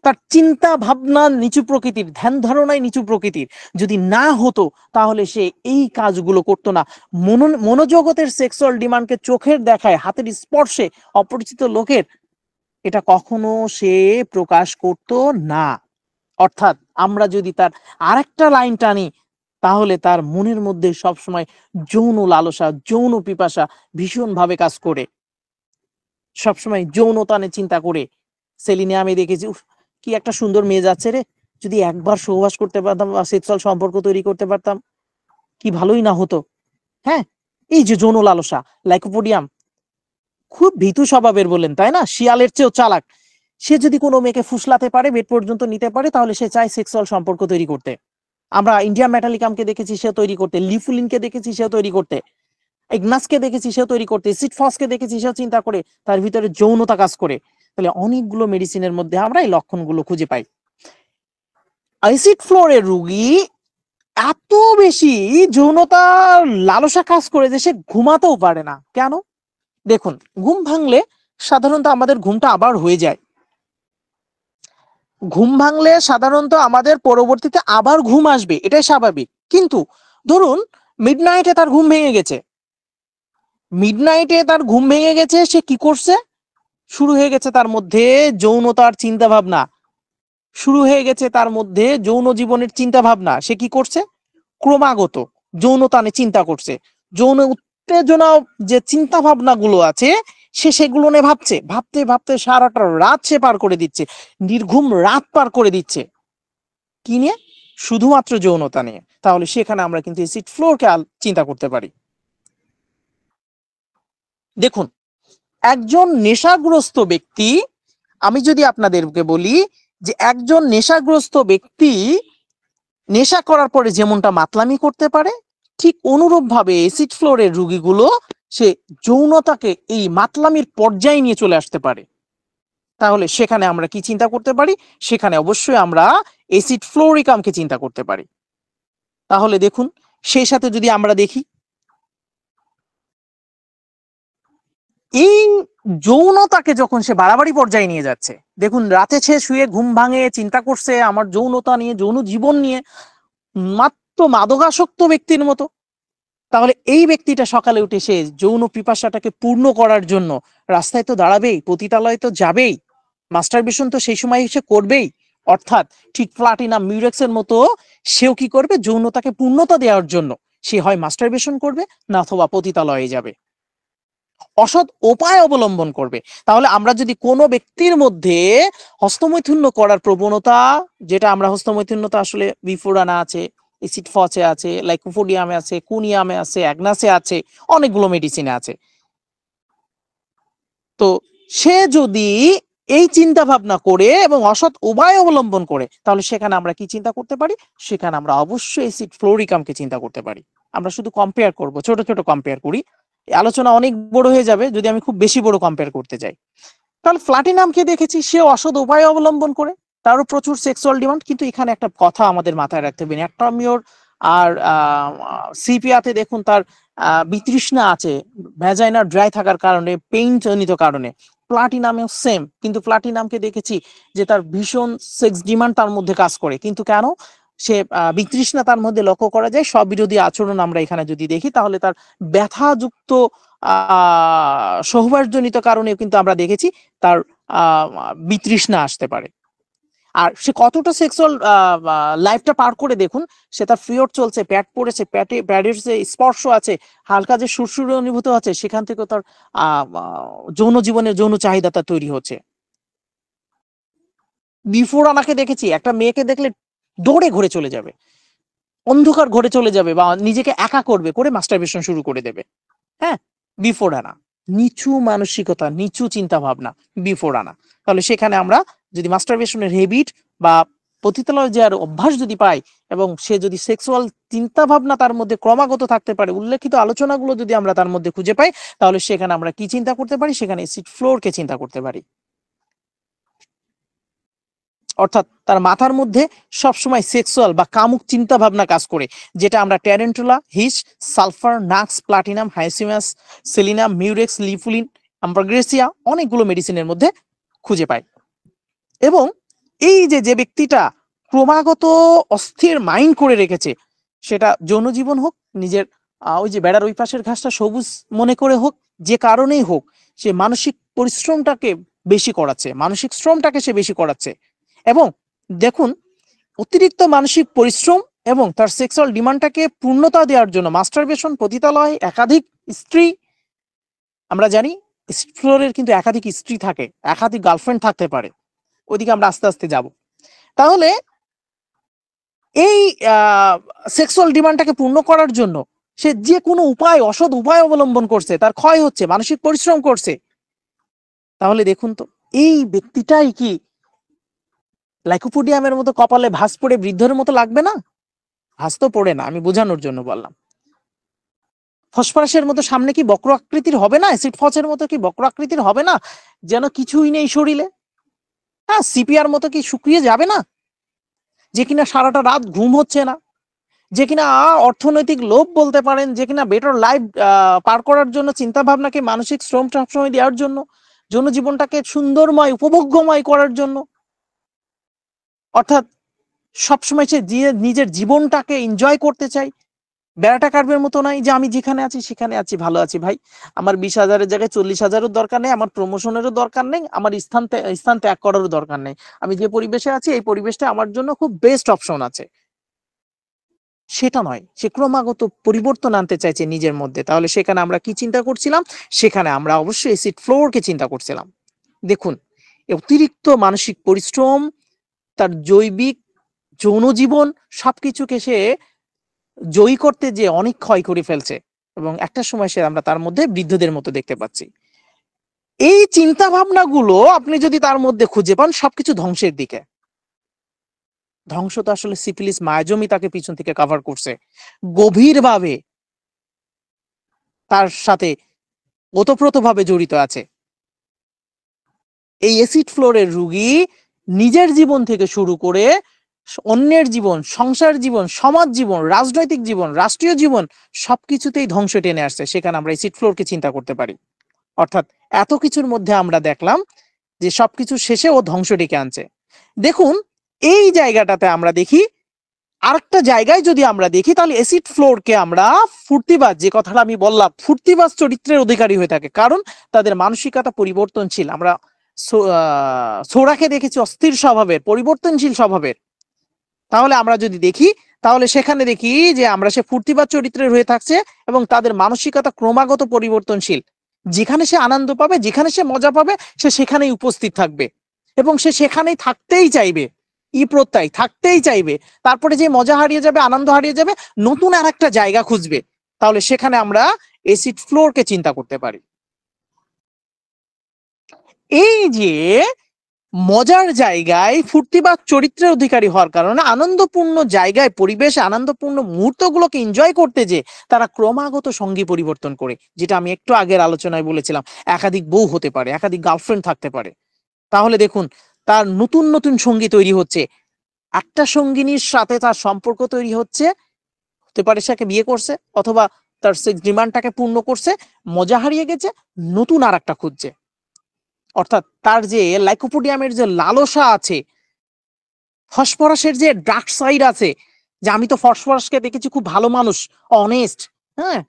তার চিন্তা ভাবনা নিচু প্রকৃতির ধ্যান ধারণাই নিচু প্রকৃতির যদি না হতো তাহলে সে এই কাজগুলো করতো না মনোজগতের সেক্সুয়াল ডিমান্ডকে চোখের দেখায় হাতের স্পর্শে অপরিচিত লোকের এটা কখনো সে প্রকাশ করত না অর্থাৎ আমরা যদি তার আরেকটা লাইন টানি তাহলে তার মনের মধ্যে সবসময় যৌন লালসা যৌন পিপাসা ভীষণভাবে কাজ করে সবসময় যৌনতা নিয়ে চিন্তা করে সেলিনে আমি দেখেছি কি একটা সুন্দর মেয়ে যাচ্ছে রে যদি একবার সহবাস করতে পারতাম বা সেক্সুয়াল সম্পর্ক তৈরি করতে পারতাম কি ভালোই না হতো হ্যাঁ এই যে যৌন লালসা লাইকোপোডিয়াম খুব ভীতু স্বভাবের বলেন তাই না শিয়ালের চেয়েও চালাক সে যদি কোনো মেয়েকে ফুসলাতে পারে বেড পর্যন্ত নিতে পারে তাহলে সে চায় সেক্সুয়াল সম্পর্ক তৈরি করতে আমরা ইন্ডিয়া ম্যাটালিকামকে দেখেছি সে তৈরি করতে লিফুলিনকে দেখেছি সে তৈরি করতে এগনাসকে দেখেছি সেও তৈরি করতে সিটফসকে দেখেছি সেও চিন্তা করে তার ভিতরে যৌনতা কাজ করে তাহলে অনেকগুলো মেডিসিনের মধ্যে আমরা এই লক্ষণগুলো খুঁজে পাই অ্যাসিড ফ্লোরের রুগী এত বেশি যৌনতার লালসা কাজ করে যে সে ঘুমাতেও পারে না কেন দেখুন ঘুম ভাঙলে সাধারণত আমাদের ঘুমটা আবার হয়ে যায় ঘুম ভাঙলে সাধারণত আমাদের পরবর্তীতে আবার ঘুম আসবে এটাই স্বাভাবিক কিন্তু ধরুন মিডনাইটে তার ঘুম ভেঙে গেছে মিডনাইটে তার ঘুম ভেঙে গেছে সে কি করছে শুরু হয়ে গেছে তার মধ্যে যৌনতার চিন্তা ভাবনা শুরু হয়ে গেছে তার মধ্যে যৌন জীবনের চিন্তা ভাবনা সে কি করছে ক্রমাগত যৌনতা চিন্তা করছে যৌন উত্তেজনা যে চিন্তা ভাবনা গুলো আছে সে সেগুলো নিয়ে ভাবছে ভাবতে ভাবতে সারাটা রাত সে পার করে দিচ্ছে নির্ঘুম রাত পার করে দিচ্ছে কি নিয়ে শুধুমাত্র যৌনতা নিয়ে তাহলে সেখানে আমরা কিন্তু এসিড ফ্লোরকে চিন্তা করতে পারি দেখুন একজন নেশাগ্রস্ত ব্যক্তি আমি যদি আপনাদেরকে বলি যে একজন নেশাগ্রস্ত ব্যক্তি নেশা করার পরে যেমনটা মাতলামি করতে পারে ঠিক অনুরূপভাবে এসিড ফ্লোরের রুগীগুলো সে যৌনতাকে এই মাতলামির পর্যায়ে নিয়ে চলে আসতে পারে তাহলে সেখানে আমরা কি চিন্তা করতে পারি সেখানে অবশ্যই আমরা এসিড ফ্লোরিকামকে চিন্তা করতে পারি তাহলে দেখুন সেই সাথে যদি আমরা দেখি এই যৌনতাকে যখন সে বাড়াবাড়ি পর্যায়ে নিয়ে যাচ্ছে দেখুন রাতে সে শুয়ে ঘুম ভাঙে চিন্তা করছে আমার যৌনতা নিয়ে যৌন জীবন নিয়ে মাত্র মাদকাসক্ত ব্যক্তির মতো তাহলে এই ব্যক্তিটা সকালে উঠে সে যৌন পিপাসাটাকে পূর্ণ করার জন্য রাস্তায় তো দাঁড়াবেই পতিতালয়ে তো যাবেই মাস্টার বেশন তো সেই সময় এসে করবেই অর্থাৎ ঠিক প্লাটিনাম মিউরেক্সের মতো সেও কি করবে যৌনতাকে পূর্ণতা দেওয়ার জন্য সে হয় মাস্টার বেশন করবে না অথবা পতিতালয়ে যাবে অসৎ উপায় অবলম্বন করবে তাহলে আমরা যদি কোনো ব্যক্তির মধ্যে হস্তমৈথুন্য করার প্রবণতা যেটা আমরা হস্তমৈথুন্যতা আসলে বিফোরানা আছে এসিড ফচে আছে লাইকোফোডিয়ামে আছে কুনিয়ামে আছে অ্যাগনাসে আছে অনেকগুলো মেডিসিনে আছে তো সে যদি এই চিন্তা ভাবনা করে এবং অসৎ উপায় অবলম্বন করে তাহলে সেখানে আমরা কি চিন্তা করতে পারি সেখানে আমরা অবশ্যই এসিড ফ্লোরিকামকে চিন্তা করতে পারি আমরা শুধু কম্পেয়ার করব ছোট ছোট কম্পেয়ার করি আলোচনা অনেক বড় হয়ে যাবে যদি আমি খুব বেশি বড় কম্পেয়ার করতে যাই কারণ প্লাটিনামকে দেখেছি সে অসৎ উপায় অবলম্বন করে তারও প্রচুর সেক্সুয়াল ডিমান্ড কিন্তু এখানে একটা কথা আমাদের মাথায় রাখতে হবে অ্যাট্রামিওর আর সিপিয়াতে দেখুন তার বিতৃষ্ণা আছে ভ্যাজাইনা ড্রাই থাকার কারণে পেইন জনিত কারণে প্লাটিনামেও সেম কিন্তু প্লাটিনামকে দেখেছি যে তার ভীষণ সেক্স ডিমান্ড তার মধ্যে কাজ করে কিন্তু কেন সে বিতৃষ্ণা তার মধ্যে লক্ষ্য করা যায় স্ববিরোধী আচরণ আমরা এখানে যদি দেখি তাহলে তার ব্যথাযুক্ত সহবাসজনিত কারণেও কিন্তু আমরা দেখেছি তার বিতৃষ্ণা আসতে পারে আর সে কতটা সেক্সুয়াল লাইফটা পার করে দেখুন সে তার ফ্রিয়ড চলছে প্যাট পড়েছে প্যাটে প্যাডের যে স্পর্শ আছে হালকা যে সুরসুর অনুভূত আছে সেখান থেকেও তার যৌন জীবনের যৌন চাহিদা তার তৈরি হচ্ছে বিফোর আমাকে দেখেছি একটা মেয়েকে দেখলে দৌড়ে ঘুরে চলে যাবে অন্ধকার ঘরে চলে যাবে বা নিজেকে একা করবে করে মাস্টারবেশন শুরু করে দেবে হ্যাঁ বিফোর আনা নিচু মানসিকতা নিচু চিন্তা ভাবনা বিফোর আনা তাহলে সেখানে আমরা যদি মাস্টারবেশনের হেবিট বা পতিতালয় যে আর অভ্যাস যদি পাই এবং সে যদি সেক্সুয়াল চিন্তা ভাবনা তার মধ্যে ক্রমাগত থাকতে পারে উল্লেখিত আলোচনাগুলো যদি আমরা তার মধ্যে খুঁজে পাই তাহলে সেখানে আমরা কি চিন্তা করতে পারি সেখানে সিট ফ্লোরকে চিন্তা করতে পারি অর্থাৎ তার মাথার মধ্যে সবসময় সেক্সুয়াল বা কামুক চিন্তা ভাবনা কাজ করে যেটা আমরা ট্যারেন্টুলা হিস sulphur nux platinum hyoscyamus selenium murex লিফুলিন আমব্রাগ্রেসিয়া অনেকগুলো মেডিসিনের মধ্যে খুঁজে পাই এবং এই যে যে ব্যক্তিটা ক্রমাগত অস্থির মাইন্ড করে রেখেছে সেটা যৌন জীবন হোক নিজের ওই যে বেড়ার ওই পাশের ঘাসটা সবুজ মনে করে হোক যে কারণেই হোক সে মানসিক পরিশ্রমটাকে বেশি করাচ্ছে মানসিক শ্রমটাকে সে বেশি করাচ্ছে এবং দেখুন অতিরিক্ত মানসিক পরিশ্রম এবং তার সেক্সুয়াল ডিমান্ডটাকে পূর্ণতা দেওয়ার জন্য মাস্টারবেশন পতিতালয় একাধিক স্ত্রী আমরা জানি ফ্লোরের কিন্তু একাধিক স্ত্রী থাকে একাধিক গার্লফ্রেন্ড থাকতে পারে ওইদিকে আমরা আস্তে আস্তে যাব তাহলে এই সেক্সুয়াল ডিমান্ডটাকে পূর্ণ করার জন্য সে যে কোনো উপায় অসৎ উপায় অবলম্বন করছে তার ক্ষয় হচ্ছে মানসিক পরিশ্রম করছে তাহলে দেখুন তো এই ব্যক্তিটাই কি লাইকোপোডিয়ামের মতো কপালে ভাস পড়ে বৃদ্ধের মতো লাগবে না ভাস তো পড়ে না আমি বোঝানোর জন্য বললাম ফসফরাসের মতো সামনে কি বক্র আকৃতির হবে না অ্যাসিড ফসের মতো কি বক্র আকৃতির হবে না যেন কিছুই নেই শরীরে হ্যাঁ সিপিআর মতো কি শুকিয়ে যাবে না যে কিনা সারাটা রাত ঘুম হচ্ছে না যে কিনা অর্থনৈতিক লোভ বলতে পারেন যে কিনা বেটার লাইফ পার করার জন্য চিন্তা ভাবনাকে মানসিক শ্রম সবসময় দেওয়ার জন্য জনজীবনটাকে সুন্দরময় উপভোগ্যময় করার জন্য অর্থাৎ সবসময় সে দিয়ে নিজের জীবনটাকে এনজয় করতে চাই বেড়াটা কাটবের মতো নাই যে আমি যেখানে আছি সেখানে আছি ভালো আছি ভাই আমার বিশ হাজারের জায়গায় চল্লিশ হাজারও দরকার নেই আমার প্রমোশনেরও দরকার নেই আমার স্থান স্থান ত্যাগ করারও দরকার নেই আমি যে পরিবেশে আছি এই পরিবেশটা আমার জন্য খুব বেস্ট অপশন আছে সেটা নয় সে ক্রমাগত পরিবর্তন আনতে চাইছে নিজের মধ্যে তাহলে সেখানে আমরা কি চিন্তা করছিলাম সেখানে আমরা অবশ্যই এসিড ফ্লোরকে চিন্তা করছিলাম দেখুন অতিরিক্ত মানসিক পরিশ্রম তার জৈবিক যৌন জীবন সবকিছুকে সে জয়ী করতে যে অনেক ক্ষয় করে ফেলছে এবং একটা সময় সে আমরা তার মধ্যে বৃদ্ধদের মতো দেখতে পাচ্ছি এই চিন্তা গুলো আপনি যদি তার মধ্যে খুঁজে পান সবকিছু ধ্বংসের দিকে ধ্বংস তো আসলে সিফিলিস মায়াজমি তাকে পিছন থেকে কাভার করছে গভীরভাবে তার সাথে ওতপ্রোতভাবে জড়িত আছে এই অ্যাসিড ফ্লোরের রুগী নিজের জীবন থেকে শুরু করে অন্যের জীবন সংসার জীবন সমাজ জীবন রাজনৈতিক জীবন রাষ্ট্রীয় জীবন সবকিছুতেই ধ্বংস টেনে আসছে সেখানে আমরা এই সিট ফ্লোরকে চিন্তা করতে পারি অর্থাৎ এত কিছুর মধ্যে আমরা দেখলাম যে সবকিছু শেষে ও ধ্বংস ডেকে আনছে দেখুন এই জায়গাটাতে আমরা দেখি আরেকটা জায়গায় যদি আমরা দেখি তাহলে ফ্লোর ফ্লোরকে আমরা ফুর্তিবাজ যে কথাটা আমি বললাম ফুর্তিবাজ চরিত্রের অধিকারী হয়ে থাকে কারণ তাদের মানসিকতা পরিবর্তনশীল আমরা সোরাকে দেখেছি অস্থির স্বভাবের পরিবর্তনশীল স্বভাবের তাহলে আমরা যদি দেখি তাহলে সেখানে দেখি যে আমরা সে ফুর্তিবাদ চরিত্রের হয়ে থাকছে এবং তাদের মানসিকতা ক্রমাগত পরিবর্তনশীল যেখানে সে আনন্দ পাবে যেখানে সে মজা পাবে সে সেখানেই উপস্থিত থাকবে এবং সে সেখানেই থাকতেই চাইবে ই প্রত্যয় থাকতেই চাইবে তারপরে যে মজা হারিয়ে যাবে আনন্দ হারিয়ে যাবে নতুন আর একটা জায়গা খুঁজবে তাহলে সেখানে আমরা এসিড ফ্লোরকে চিন্তা করতে পারি এই যে মজার জায়গায় ফুর্তি বা চরিত্রের অধিকারী হওয়ার কারণে আনন্দপূর্ণ জায়গায় পরিবেশে আনন্দপূর্ণ মুহূর্তগুলোকে এনজয় করতে যে তারা ক্রমাগত সঙ্গী পরিবর্তন করে যেটা আমি একটু আগের আলোচনায় বলেছিলাম একাধিক বউ হতে পারে একাধিক গার্লফ্রেন্ড থাকতে পারে তাহলে দেখুন তার নতুন নতুন সঙ্গী তৈরি হচ্ছে একটা সঙ্গিনীর সাথে তার সম্পর্ক তৈরি হচ্ছে হতে পারে সে বিয়ে করছে অথবা তার সেক্স ডিমান্ডটাকে পূর্ণ করছে মজা হারিয়ে গেছে নতুন আর একটা খুঁজছে অর্থাৎ তার যে লাইকোপোডিয়ামের যে লালসা আছে ফসফরাসের যে ডার্ক সাইড আছে যে আমি তো ফসফরাসকে দেখেছি খুব ভালো মানুষ অনেস্ট হ্যাঁ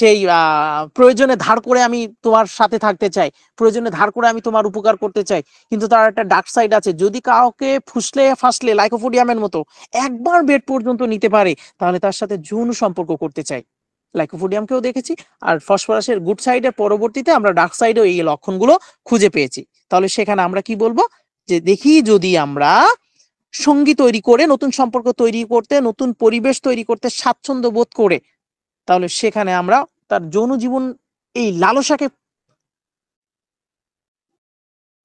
সেই প্রয়োজনে ধার করে আমি তোমার সাথে থাকতে চাই প্রয়োজনে ধার করে আমি তোমার উপকার করতে চাই কিন্তু তার একটা ডার্ক সাইড আছে যদি কাউকে ফুসলে ফাসলে লাইকোফোডিয়ামের মতো একবার বেড পর্যন্ত নিতে পারে তাহলে তার সাথে যৌন সম্পর্ক করতে চাই লাইকোফোডিয়ামকেও দেখেছি আর ফসফরাসের গুড সাইডের পরবর্তীতে আমরা ডার্ক সাইডেও এই লক্ষণগুলো খুঁজে পেয়েছি তাহলে সেখানে আমরা কি বলবো যে দেখি যদি আমরা সঙ্গী তৈরি করে নতুন সম্পর্ক তৈরি করতে নতুন পরিবেশ তৈরি করতে স্বাচ্ছন্দ্য বোধ করে তাহলে সেখানে আমরা তার যৌন জীবন এই লালসাকে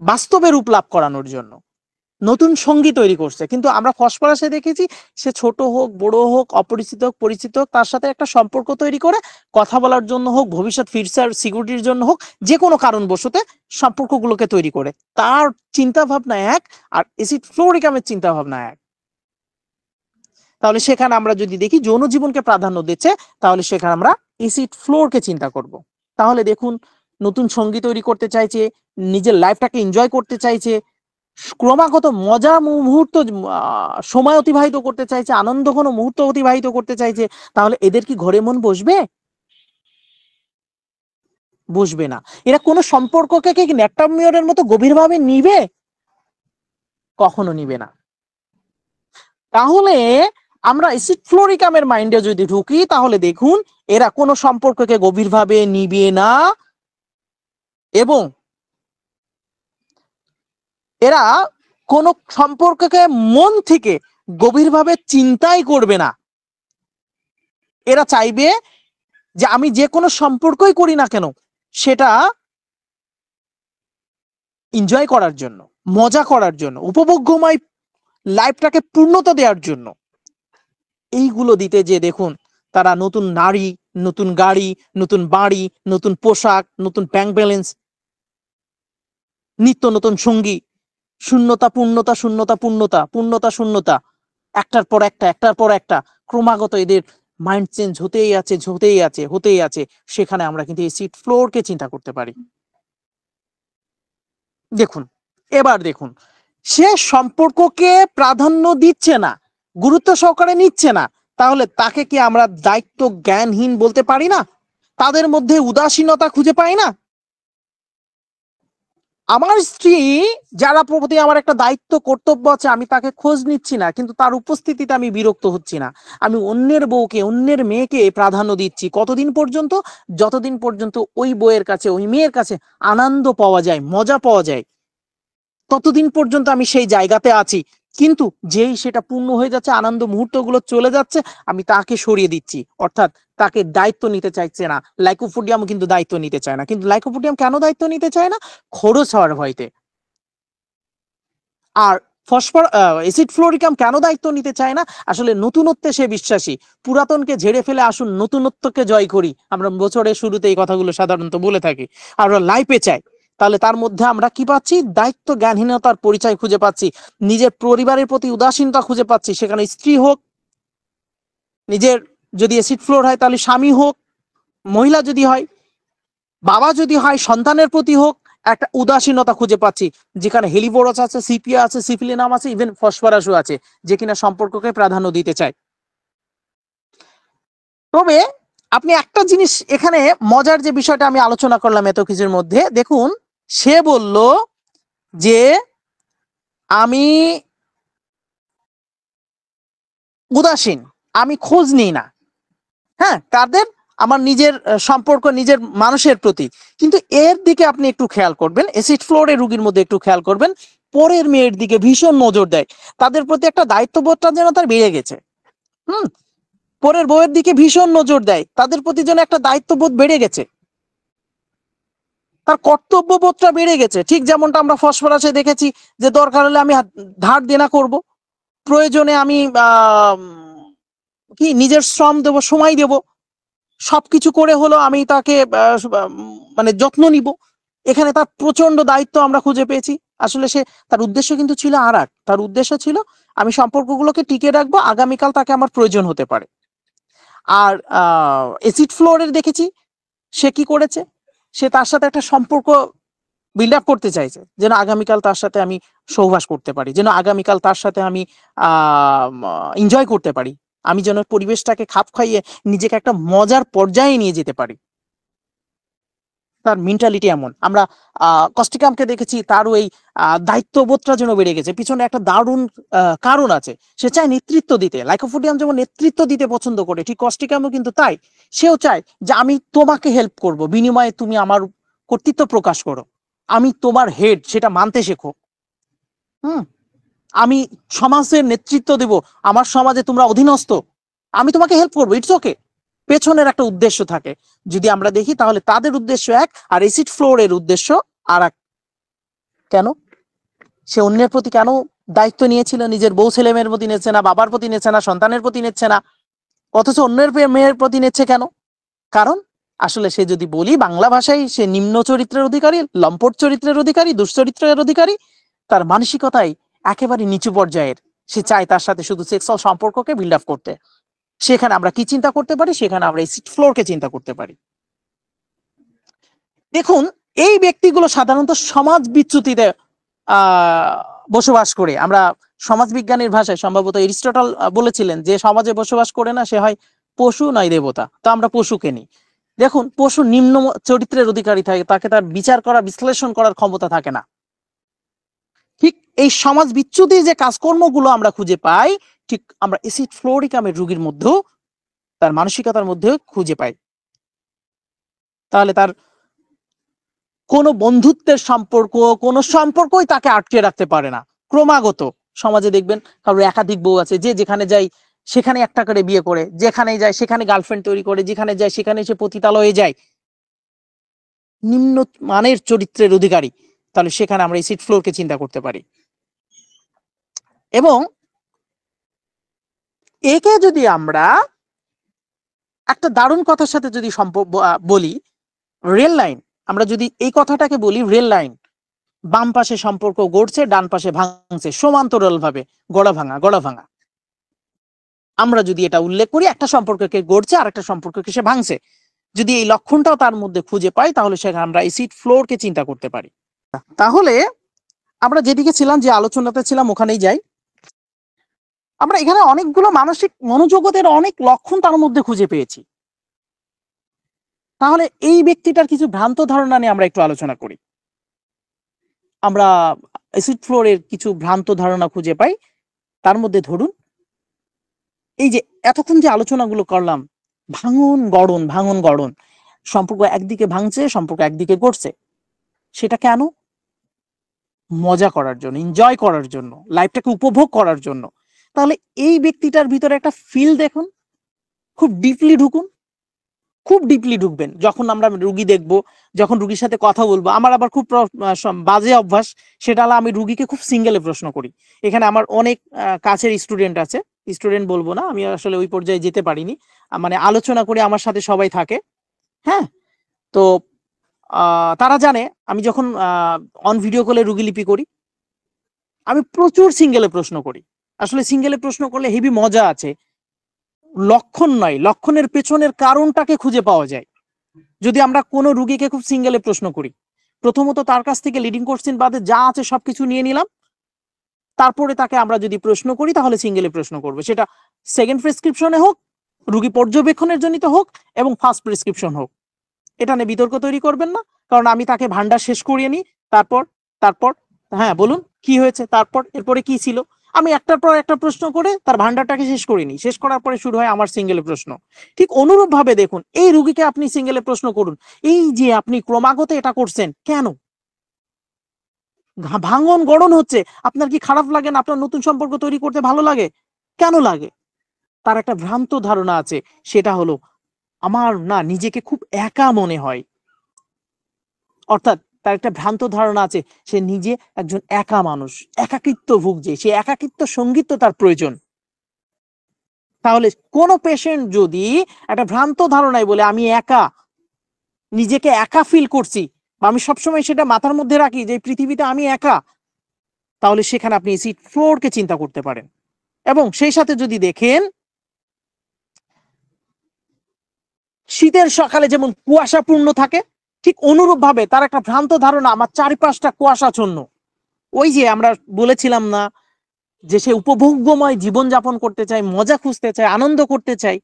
বাস্তবে রূপ লাভ করানোর জন্য নতুন সঙ্গী তৈরি করছে কিন্তু আমরা ফসফরাসে দেখেছি সে ছোট হোক বড় হোক অপরিচিত হোক পরিচিত হোক তার সাথে একটা সম্পর্ক তৈরি করে কথা বলার জন্য হোক ভবিষ্যৎ ফিউচার সিকিউরিটির জন্য হোক যে কোনো কারণবশতে সম্পর্কগুলোকে তৈরি করে তার চিন্তা ভাবনা এক আর এসিড ফ্লোরিকামের চিন্তা ভাবনা এক তাহলে সেখানে আমরা যদি দেখি যৌন জীবনকে প্রাধান্য দিচ্ছে তাহলে সেখানে আমরা এসিড ফ্লোরকে চিন্তা করব। তাহলে দেখুন নতুন সঙ্গী তৈরি করতে চাইছে নিজের লাইফটাকে এনজয় করতে চাইছে ক্রমাগত মজার মুহূর্ত সময় অতিবাহিত করতে চাইছে আনন্দ কোনো মুহূর্ত অতিবাহিত করতে চাইছে তাহলে এদের কি ঘরে মন বসবে বসবে না এরা কোনো সম্পর্ককে কি নেটামিয়রের মতো গভীরভাবে নিবে কখনো নিবে না তাহলে আমরা ফ্লোরিকামের মাইন্ডে যদি ঢুকি তাহলে দেখুন এরা কোনো সম্পর্ককে গভীরভাবে নিবে না এবং এরা কোনো সম্পর্ককে মন থেকে গভীরভাবে চিন্তাই করবে না এরা চাইবে যে আমি যে কোনো সম্পর্কই করি না কেন সেটা এনজয় করার জন্য মজা করার জন্য উপভোগ্যময় লাইফটাকে পূর্ণতা দেওয়ার জন্য এইগুলো দিতে যে দেখুন তারা নতুন নারী নতুন গাড়ি নতুন বাড়ি নতুন পোশাক নতুন ব্যাংক ব্যালেন্স নিত্য নতুন সঙ্গী শূন্যতা পূর্ণতা শূন্যতা পূর্ণতা পূর্ণতা শূন্যতা একটার পর একটা একটার পর একটা ক্রমাগত এদের মাইন্ড চেঞ্জ হতেই আছে হতেই আছে হতেই আছে সেখানে আমরা কিন্তু এই সিট ফ্লোরকে চিন্তা করতে পারি দেখুন এবার দেখুন সে সম্পর্ককে প্রাধান্য দিচ্ছে না গুরুত্ব সহকারে নিচ্ছে না তাহলে তাকে কি আমরা দায়িত্ব জ্ঞানহীন বলতে পারি না তাদের মধ্যে উদাসীনতা খুঁজে পাই না আমার স্ত্রী যারা প্রতি আমার একটা দায়িত্ব কর্তব্য আছে আমি তাকে খোঁজ নিচ্ছি না কিন্তু তার উপস্থিতিতে আমি বিরক্ত হচ্ছি না আমি অন্যের বউকে অন্যের মেয়েকে প্রাধান্য দিচ্ছি কতদিন পর্যন্ত যতদিন পর্যন্ত ওই বইয়ের কাছে ওই মেয়ের কাছে আনন্দ পাওয়া যায় মজা পাওয়া যায় ততদিন পর্যন্ত আমি সেই জায়গাতে আছি কিন্তু যেই সেটা পূর্ণ হয়ে যাচ্ছে আনন্দ মুহূর্তগুলো চলে যাচ্ছে আমি তাকে সরিয়ে দিচ্ছি অর্থাৎ তাকে দায়িত্ব নিতে চাইছে না লাইকোফোডিয়াম কিন্তু দায়িত্ব নিতে চায় না কিন্তু লাইকোফোডিয়াম কেন দায়িত্ব নিতে চায় না খরচ হওয়ার ভয়তে আর ফসফর অ্যাসিড ফ্লোরিকাম কেন দায়িত্ব নিতে চায় না আসলে নতুনত্বে সে বিশ্বাসী পুরাতনকে ঝেড়ে ফেলে আসুন নতুনত্বকে জয় করি আমরা বছরের শুরুতে এই কথাগুলো সাধারণত বলে থাকি আমরা লাইফে চাই তাহলে তার মধ্যে আমরা কি পাচ্ছি দায়িত্ব জ্ঞানহীনতার পরিচয় খুঁজে পাচ্ছি নিজের পরিবারের প্রতি উদাসীনতা খুঁজে পাচ্ছি সেখানে স্ত্রী হোক নিজের যদি এসিড ফ্লোর হয় তাহলে স্বামী হোক মহিলা যদি হয় বাবা যদি হয় সন্তানের প্রতি হোক একটা উদাসীনতা খুঁজে পাচ্ছি যেখানে হেলিবোরস আছে সিপিয়া আছে সিফিলিনাম আছে ইভেন ফসফরাসও আছে যে কিনা সম্পর্ককে প্রাধান্য দিতে চায় তবে আপনি একটা জিনিস এখানে মজার যে বিষয়টা আমি আলোচনা করলাম এত কিছুর মধ্যে দেখুন সে বলল যে আমি উদাসীন আমি খোঁজ নিই না হ্যাঁ কাদের আমার নিজের সম্পর্ক নিজের মানুষের প্রতি কিন্তু এর দিকে আপনি একটু খেয়াল করবেন অ্যাসিড ফ্লোরে রুগীর মধ্যে একটু খেয়াল করবেন পরের মেয়ের দিকে ভীষণ নজর দেয় তাদের প্রতি একটা দায়িত্ববোধটা যেন তার বেড়ে গেছে হুম পরের বউয়ের দিকে ভীষণ নজর দেয় তাদের প্রতি যেন একটা দায়িত্ববোধ বেড়ে গেছে তার কর্তব্যবোধটা বেড়ে গেছে ঠিক যেমনটা আমরা ফসফরাসে দেখেছি যে দরকার হলে আমি ধার দেনা করব প্রয়োজনে আমি কি নিজের শ্রম দেব সময় দেব কিছু করে হলো আমি তাকে মানে যত্ন নিব এখানে তার প্রচন্ড দায়িত্ব আমরা খুঁজে পেয়েছি আসলে সে তার উদ্দেশ্য কিন্তু ছিল আর এক তার উদ্দেশ্য ছিল আমি সম্পর্কগুলোকে টিকে রাখবো আগামীকাল তাকে আমার প্রয়োজন হতে পারে আর এসিড ফ্লোরের দেখেছি সে কি করেছে সে তার সাথে একটা সম্পর্ক বিল্ড আপ করতে চাইছে যেন আগামীকাল তার সাথে আমি সৌভাস করতে পারি যেন আগামীকাল তার সাথে আমি আহ এনজয় করতে পারি আমি যেন পরিবেশটাকে খাপ খাইয়ে নিজেকে একটা মজার পর্যায়ে নিয়ে যেতে পারি তার মেন্টালিটি এমন আমরা কস্টিকামকে দেখেছি তারও এই দায়িত্ববোধটা যেন বেড়ে গেছে পিছনে একটা দারুণ কারণ আছে সে চায় নেতৃত্ব দিতে লাইকোফোডিয়াম যেমন নেতৃত্ব দিতে পছন্দ করে ঠিক কস্টিকামও কিন্তু তাই সেও চায় যে আমি তোমাকে হেল্প করব বিনিময়ে তুমি আমার কর্তৃত্ব প্রকাশ করো আমি তোমার হেড সেটা মানতে শেখো হুম আমি সমাজের নেতৃত্ব দেব আমার সমাজে তোমরা অধীনস্থ আমি তোমাকে হেল্প করবো ইটস ওকে পেছনের একটা উদ্দেশ্য থাকে যদি আমরা দেখি তাহলে তাদের উদ্দেশ্য এক আর এসিড ফ্লোর এর উদ্দেশ্য আর এক কেন সে অন্যের প্রতি কেন দায়িত্ব নিয়েছিল নিজের বউ ছেলে মেয়ের প্রতি নিচ্ছে না বাবার প্রতি নিচ্ছে না সন্তানের প্রতি নিচ্ছে না অথচ অন্যের মেয়ের প্রতি নিচ্ছে কেন কারণ আসলে সে যদি বলি বাংলা ভাষায় সে নিম্ন চরিত্রের অধিকারী লম্পট চরিত্রের অধিকারী দুশ্চরিত্রের অধিকারী তার মানসিকতায় একেবারে নিচু পর্যায়ের সে চায় তার সাথে শুধু সেক্সুয়াল সম্পর্ককে বিল্ড আপ করতে সেখানে আমরা কি চিন্তা করতে পারি সেখানে আমরা এই সিট ফ্লোরকে চিন্তা করতে পারি দেখুন এই ব্যক্তিগুলো সাধারণত সমাজ বিচ্যুতিতে বসবাস করে আমরা সমাজ বিজ্ঞানের ভাষায় সম্ভবত এরিস্টটল বলেছিলেন যে সমাজে বসবাস করে না সে হয় পশু নয় দেবতা তো আমরা পশুকে নিই দেখুন পশু নিম্ন চরিত্রের অধিকারী থাকে তাকে তার বিচার করা বিশ্লেষণ করার ক্ষমতা থাকে না ঠিক এই সমাজ বিচ্যুতি যে কাজকর্মগুলো আমরা খুঁজে পাই ঠিক আমরা এসিড ফ্লোরিকামের রোগীর মধ্যেও তার মানসিকতার মধ্যে খুঁজে পাই তাহলে তার কোনো বন্ধুত্বের সম্পর্ক কোনো সম্পর্কই তাকে আটকে রাখতে পারে না ক্রমাগত সমাজে দেখবেন কারোর একাধিক বউ আছে যে যেখানে যাই সেখানে একটা করে বিয়ে করে যেখানে যায় সেখানে গার্লফ্রেন্ড তৈরি করে যেখানে যায় সেখানে সে পতিতালয়ে যায় নিম্ন মানের চরিত্রের অধিকারী তাহলে সেখানে আমরা এসিড ফ্লোরকে চিন্তা করতে পারি এবং একে যদি আমরা একটা দারুণ কথার সাথে যদি বলি রেল লাইন আমরা যদি এই কথাটাকে বলি রেল লাইন বাম পাশে সম্পর্ক গড়ছে ডান পাশে ভাঙছে সমান্তরাল ভাবে গড়া ভাঙা গড়া ভাঙা আমরা যদি এটা উল্লেখ করি একটা সম্পর্ককে গড়ছে আর একটা সম্পর্ককে সে ভাঙছে যদি এই লক্ষণটাও তার মধ্যে খুঁজে পাই তাহলে সেখানে আমরা এই সিট ফ্লোরকে চিন্তা করতে পারি তাহলে আমরা যেদিকে ছিলাম যে আলোচনাতে ছিলাম ওখানেই যাই আমরা এখানে অনেকগুলো মানসিক মনোজগতের অনেক লক্ষণ তার মধ্যে খুঁজে পেয়েছি তাহলে এই ব্যক্তিটার কিছু ভ্রান্ত ধারণা নিয়ে আমরা একটু আলোচনা করি আমরা অ্যাসিড ফ্লোরের কিছু ভ্রান্ত ধারণা খুঁজে পাই তার মধ্যে ধরুন এই যে এতক্ষণ যে আলোচনাগুলো করলাম ভাঙন গড়ন ভাঙন গড়ন সম্পর্ক একদিকে ভাঙছে সম্পর্ক একদিকে গড়ছে সেটা কেন মজা করার জন্য এনজয় করার জন্য লাইফটাকে উপভোগ করার জন্য তাহলে এই ব্যক্তিটার ভিতরে একটা ফিল দেখুন খুব ডিপলি ঢুকুন খুব ডিপলি ঢুকবেন যখন আমরা রুগী দেখব যখন রুগীর সাথে কথা বলবো আমার আবার খুব বাজে অভ্যাস সেটা হলো আমি রুগীকে খুব সিঙ্গেলে প্রশ্ন করি এখানে আমার অনেক কাছের স্টুডেন্ট আছে স্টুডেন্ট বলবো না আমি আসলে ওই পর্যায়ে যেতে পারিনি মানে আলোচনা করে আমার সাথে সবাই থাকে হ্যাঁ তো তারা জানে আমি যখন অন ভিডিও কলে রুগী লিপি করি আমি প্রচুর সিঙ্গেলে প্রশ্ন করি আসলে সিঙ্গেলে প্রশ্ন করলে হেভি মজা আছে লক্ষণ নয় লক্ষণের পেছনের কারণটাকে খুঁজে পাওয়া যায় যদি আমরা কোনো রুগীকে খুব সিঙ্গেলে প্রশ্ন করি প্রথমত তার কাছ থেকে লিডিং কোশ্চেন বাদে যা আছে সবকিছু নিয়ে নিলাম তারপরে তাকে আমরা যদি প্রশ্ন করি তাহলে সিঙ্গেলে প্রশ্ন করবে সেটা সেকেন্ড প্রেসক্রিপশনে হোক রুগী পর্যবেক্ষণের জনিত হোক এবং ফার্স্ট প্রেসক্রিপশন হোক এটা নিয়ে বিতর্ক তৈরি করবেন না কারণ আমি তাকে ভান্ডার শেষ করিয়ে নিই তারপর তারপর হ্যাঁ বলুন কি হয়েছে তারপর এরপরে কি ছিল আমি একটার পর একটা প্রশ্ন করে তার ভান্ডারটাকে শেষ করিনি শেষ করার পরে শুরু হয় আমার সিঙ্গেল প্রশ্ন ঠিক অনুরূপভাবে দেখুন এই রুগীকে আপনি সিঙ্গেলে প্রশ্ন করুন এই যে আপনি ক্রমাগত এটা করছেন কেন ভাঙন গড়ন হচ্ছে আপনার কি খারাপ লাগে না আপনার নতুন সম্পর্ক তৈরি করতে ভালো লাগে কেন লাগে তার একটা ভ্রান্ত ধারণা আছে সেটা হলো আমার না নিজেকে খুব একা মনে হয় অর্থাৎ তার একটা ভ্রান্ত ধারণা আছে সে নিজে একজন একা মানুষ একাকিত্ব ভুগছে সে একাকিত্ব সঙ্গীত তার প্রয়োজন তাহলে কোন পেশেন্ট যদি একটা ভ্রান্ত ধারণায় বলে আমি একা নিজেকে একা ফিল করছি বা আমি সবসময় সেটা মাথার মধ্যে রাখি যে পৃথিবীতে আমি একা তাহলে সেখানে আপনি সিট ফ্লোরকে চিন্তা করতে পারেন এবং সেই সাথে যদি দেখেন শীতের সকালে যেমন কুয়াশাপূর্ণ থাকে ঠিক অনুরূপভাবে তার একটা ভ্রান্ত ধারণা আমার চারিপাশটা কুয়াশাচ্ছন্ন ওই যে আমরা বলেছিলাম না যে সে উপভোগ্যময় জীবনযাপন করতে চায় মজা খুঁজতে চায় আনন্দ করতে চায়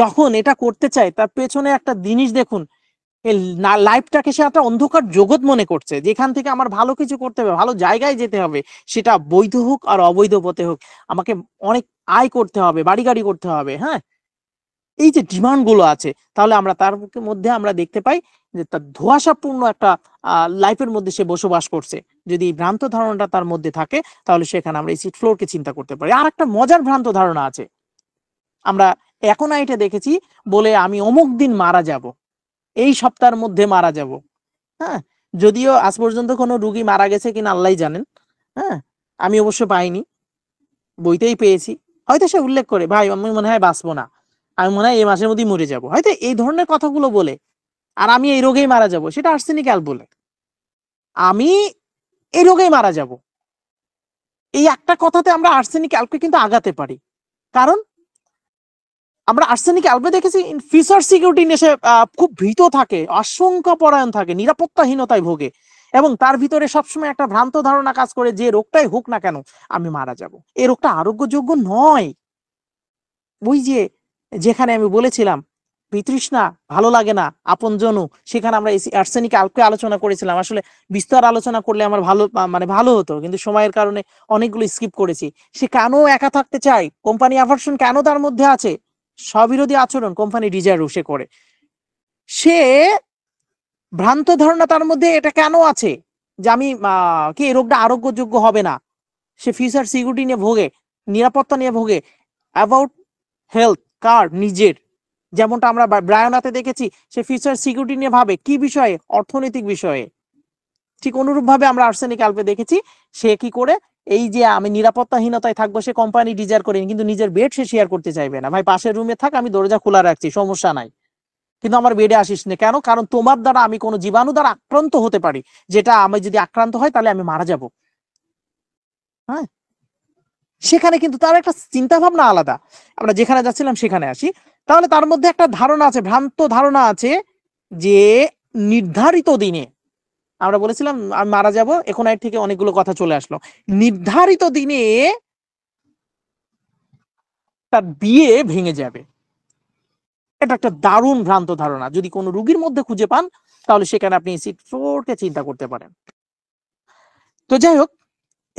যখন এটা করতে চায় তার পেছনে একটা জিনিস দেখুন লাইফটাকে সে একটা অন্ধকার জগৎ মনে করছে যেখান থেকে আমার ভালো কিছু করতে হবে ভালো জায়গায় যেতে হবে সেটা বৈধ হোক আর অবৈধ পথে হোক আমাকে অনেক আয় করতে হবে বাড়ি গাড়ি করতে হবে হ্যাঁ এই যে ডিমান্ড গুলো আছে তাহলে আমরা তার মধ্যে আমরা দেখতে পাই যে তার ধোয়াশাপূর্ণ একটা লাইফের মধ্যে সে বসবাস করছে যদি এই ভ্রান্ত ধারণাটা তার মধ্যে থাকে তাহলে সেখানে আমরা এসিড ফ্লোরকে চিন্তা করতে পারি আর একটা মজার ভ্রান্ত ধারণা আছে আমরা এখন এটা দেখেছি বলে আমি অমুক দিন মারা যাব এই সপ্তাহের মধ্যে মারা যাব হ্যাঁ যদিও আজ পর্যন্ত কোনো রুগী মারা গেছে কিনা আল্লাহ জানেন হ্যাঁ আমি অবশ্য পাইনি বইতেই পেয়েছি হয়তো সে উল্লেখ করে ভাই আমি মনে হয় বাঁচবো না আমি মনে হয় এই মাসের মধ্যেই মরে যাব হয়তো এই ধরনের কথাগুলো বলে আর আমি এই রোগেই মারা যাব সেটা আর্সেনিক বলে আমি এই রোগেই মারা যাব এই একটা কথাতে আমরা আর্সেনিক অ্যালকে কিন্তু আগাতে পারি কারণ আমরা আর্সেনিক অ্যালবে দেখেছি ফিউচার সিকিউরিটি নিয়ে সে খুব ভীত থাকে আশঙ্কা পরায়ণ থাকে নিরাপত্তাহীনতায় ভোগে এবং তার ভিতরে সবসময় একটা ভ্রান্ত ধারণা কাজ করে যে রোগটাই হোক না কেন আমি মারা যাব এই রোগটা আরোগ্যযোগ্য নয় ওই যে যেখানে আমি বলেছিলাম বিতৃষ্ণা ভালো লাগে না আপন জনু সেখানে আমরা আর্সেনিক আলকে আলোচনা করেছিলাম আসলে বিস্তার আলোচনা করলে আমার ভালো মানে ভালো হতো কিন্তু সময়ের কারণে অনেকগুলো স্কিপ করেছি সে কেন একা থাকতে চায় কোম্পানি আভার্সন কেন তার মধ্যে আছে স্ববিরোধী আচরণ কোম্পানি ডিজার্ভ সে করে সে ভ্রান্ত ধারণা তার মধ্যে এটা কেন আছে যে আমি কি এই রোগটা আরোগ্যযোগ্য হবে না সে ফিউচার সিকিউরিটি নিয়ে ভোগে নিরাপত্তা নিয়ে ভোগে অ্যাবাউট হেলথ কার নিজের যেমনটা আমরা ব্রায়নাতে দেখেছি সে ফিউচার সিকিউরিটি নিয়ে ভাবে কি বিষয়ে অর্থনৈতিক বিষয়ে ঠিক অনুরূপভাবে আমরা আর্সেনিক আলপে দেখেছি সে কি করে এই যে আমি নিরাপত্তাহীনতায় থাকবো সে কোম্পানি ডিজার করেনি কিন্তু নিজের বেড সে শেয়ার করতে চাইবে না ভাই পাশের রুমে থাক আমি দরজা খোলা রাখছি সমস্যা নাই কিন্তু আমার বেডে আসিস না কেন কারণ তোমার দ্বারা আমি কোনো জীবাণু দ্বারা আক্রান্ত হতে পারি যেটা আমি যদি আক্রান্ত হয় তাহলে আমি মারা যাব হ্যাঁ সেখানে কিন্তু তার একটা চিন্তা ভাবনা আলাদা আমরা যেখানে যাচ্ছিলাম সেখানে আসি তাহলে তার মধ্যে একটা ধারণা আছে ভ্রান্ত ধারণা আছে যে নির্ধারিত দিনে আমরা বলেছিলাম আমি মারা যাব এখন আর থেকে অনেকগুলো কথা চলে আসলো নির্ধারিত দিনে তার বিয়ে ভেঙে যাবে এটা একটা দারুণ ভ্রান্ত ধারণা যদি কোনো রুগীর মধ্যে খুঁজে পান তাহলে সেখানে আপনি সিট চিন্তা করতে পারেন তো যাই হোক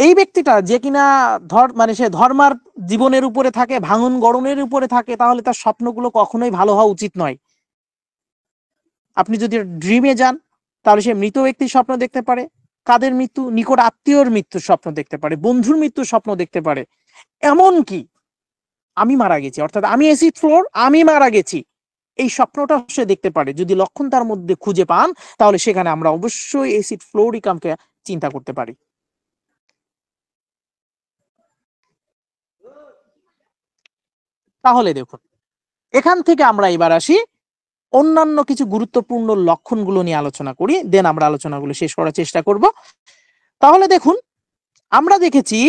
এই ব্যক্তিটা যে কিনা ধর মানে সে ধর্মার জীবনের উপরে থাকে ভাঙন গড়নের উপরে থাকে তাহলে তার স্বপ্নগুলো কখনোই ভালো হওয়া উচিত নয় আপনি যদি ড্রিমে যান তাহলে সে মৃত ব্যক্তির স্বপ্ন দেখতে পারে কাদের মৃত্যু নিকট আত্মীয়র মৃত্যুর স্বপ্ন দেখতে পারে বন্ধুর মৃত্যুর স্বপ্ন দেখতে পারে এমন কি আমি মারা গেছি অর্থাৎ আমি এসি ফ্লোর আমি মারা গেছি এই স্বপ্নটা সে দেখতে পারে যদি লক্ষণ তার মধ্যে খুঁজে পান তাহলে সেখানে আমরা অবশ্যই এসিড ফ্লোরিকামকে চিন্তা করতে পারি তাহলে দেখুন এখান থেকে আমরা এবার আসি অন্যান্য কিছু গুরুত্বপূর্ণ লক্ষণগুলো নিয়ে আলোচনা করি দেন আমরা আলোচনাগুলো শেষ করার চেষ্টা করব তাহলে দেখুন আমরা দেখেছি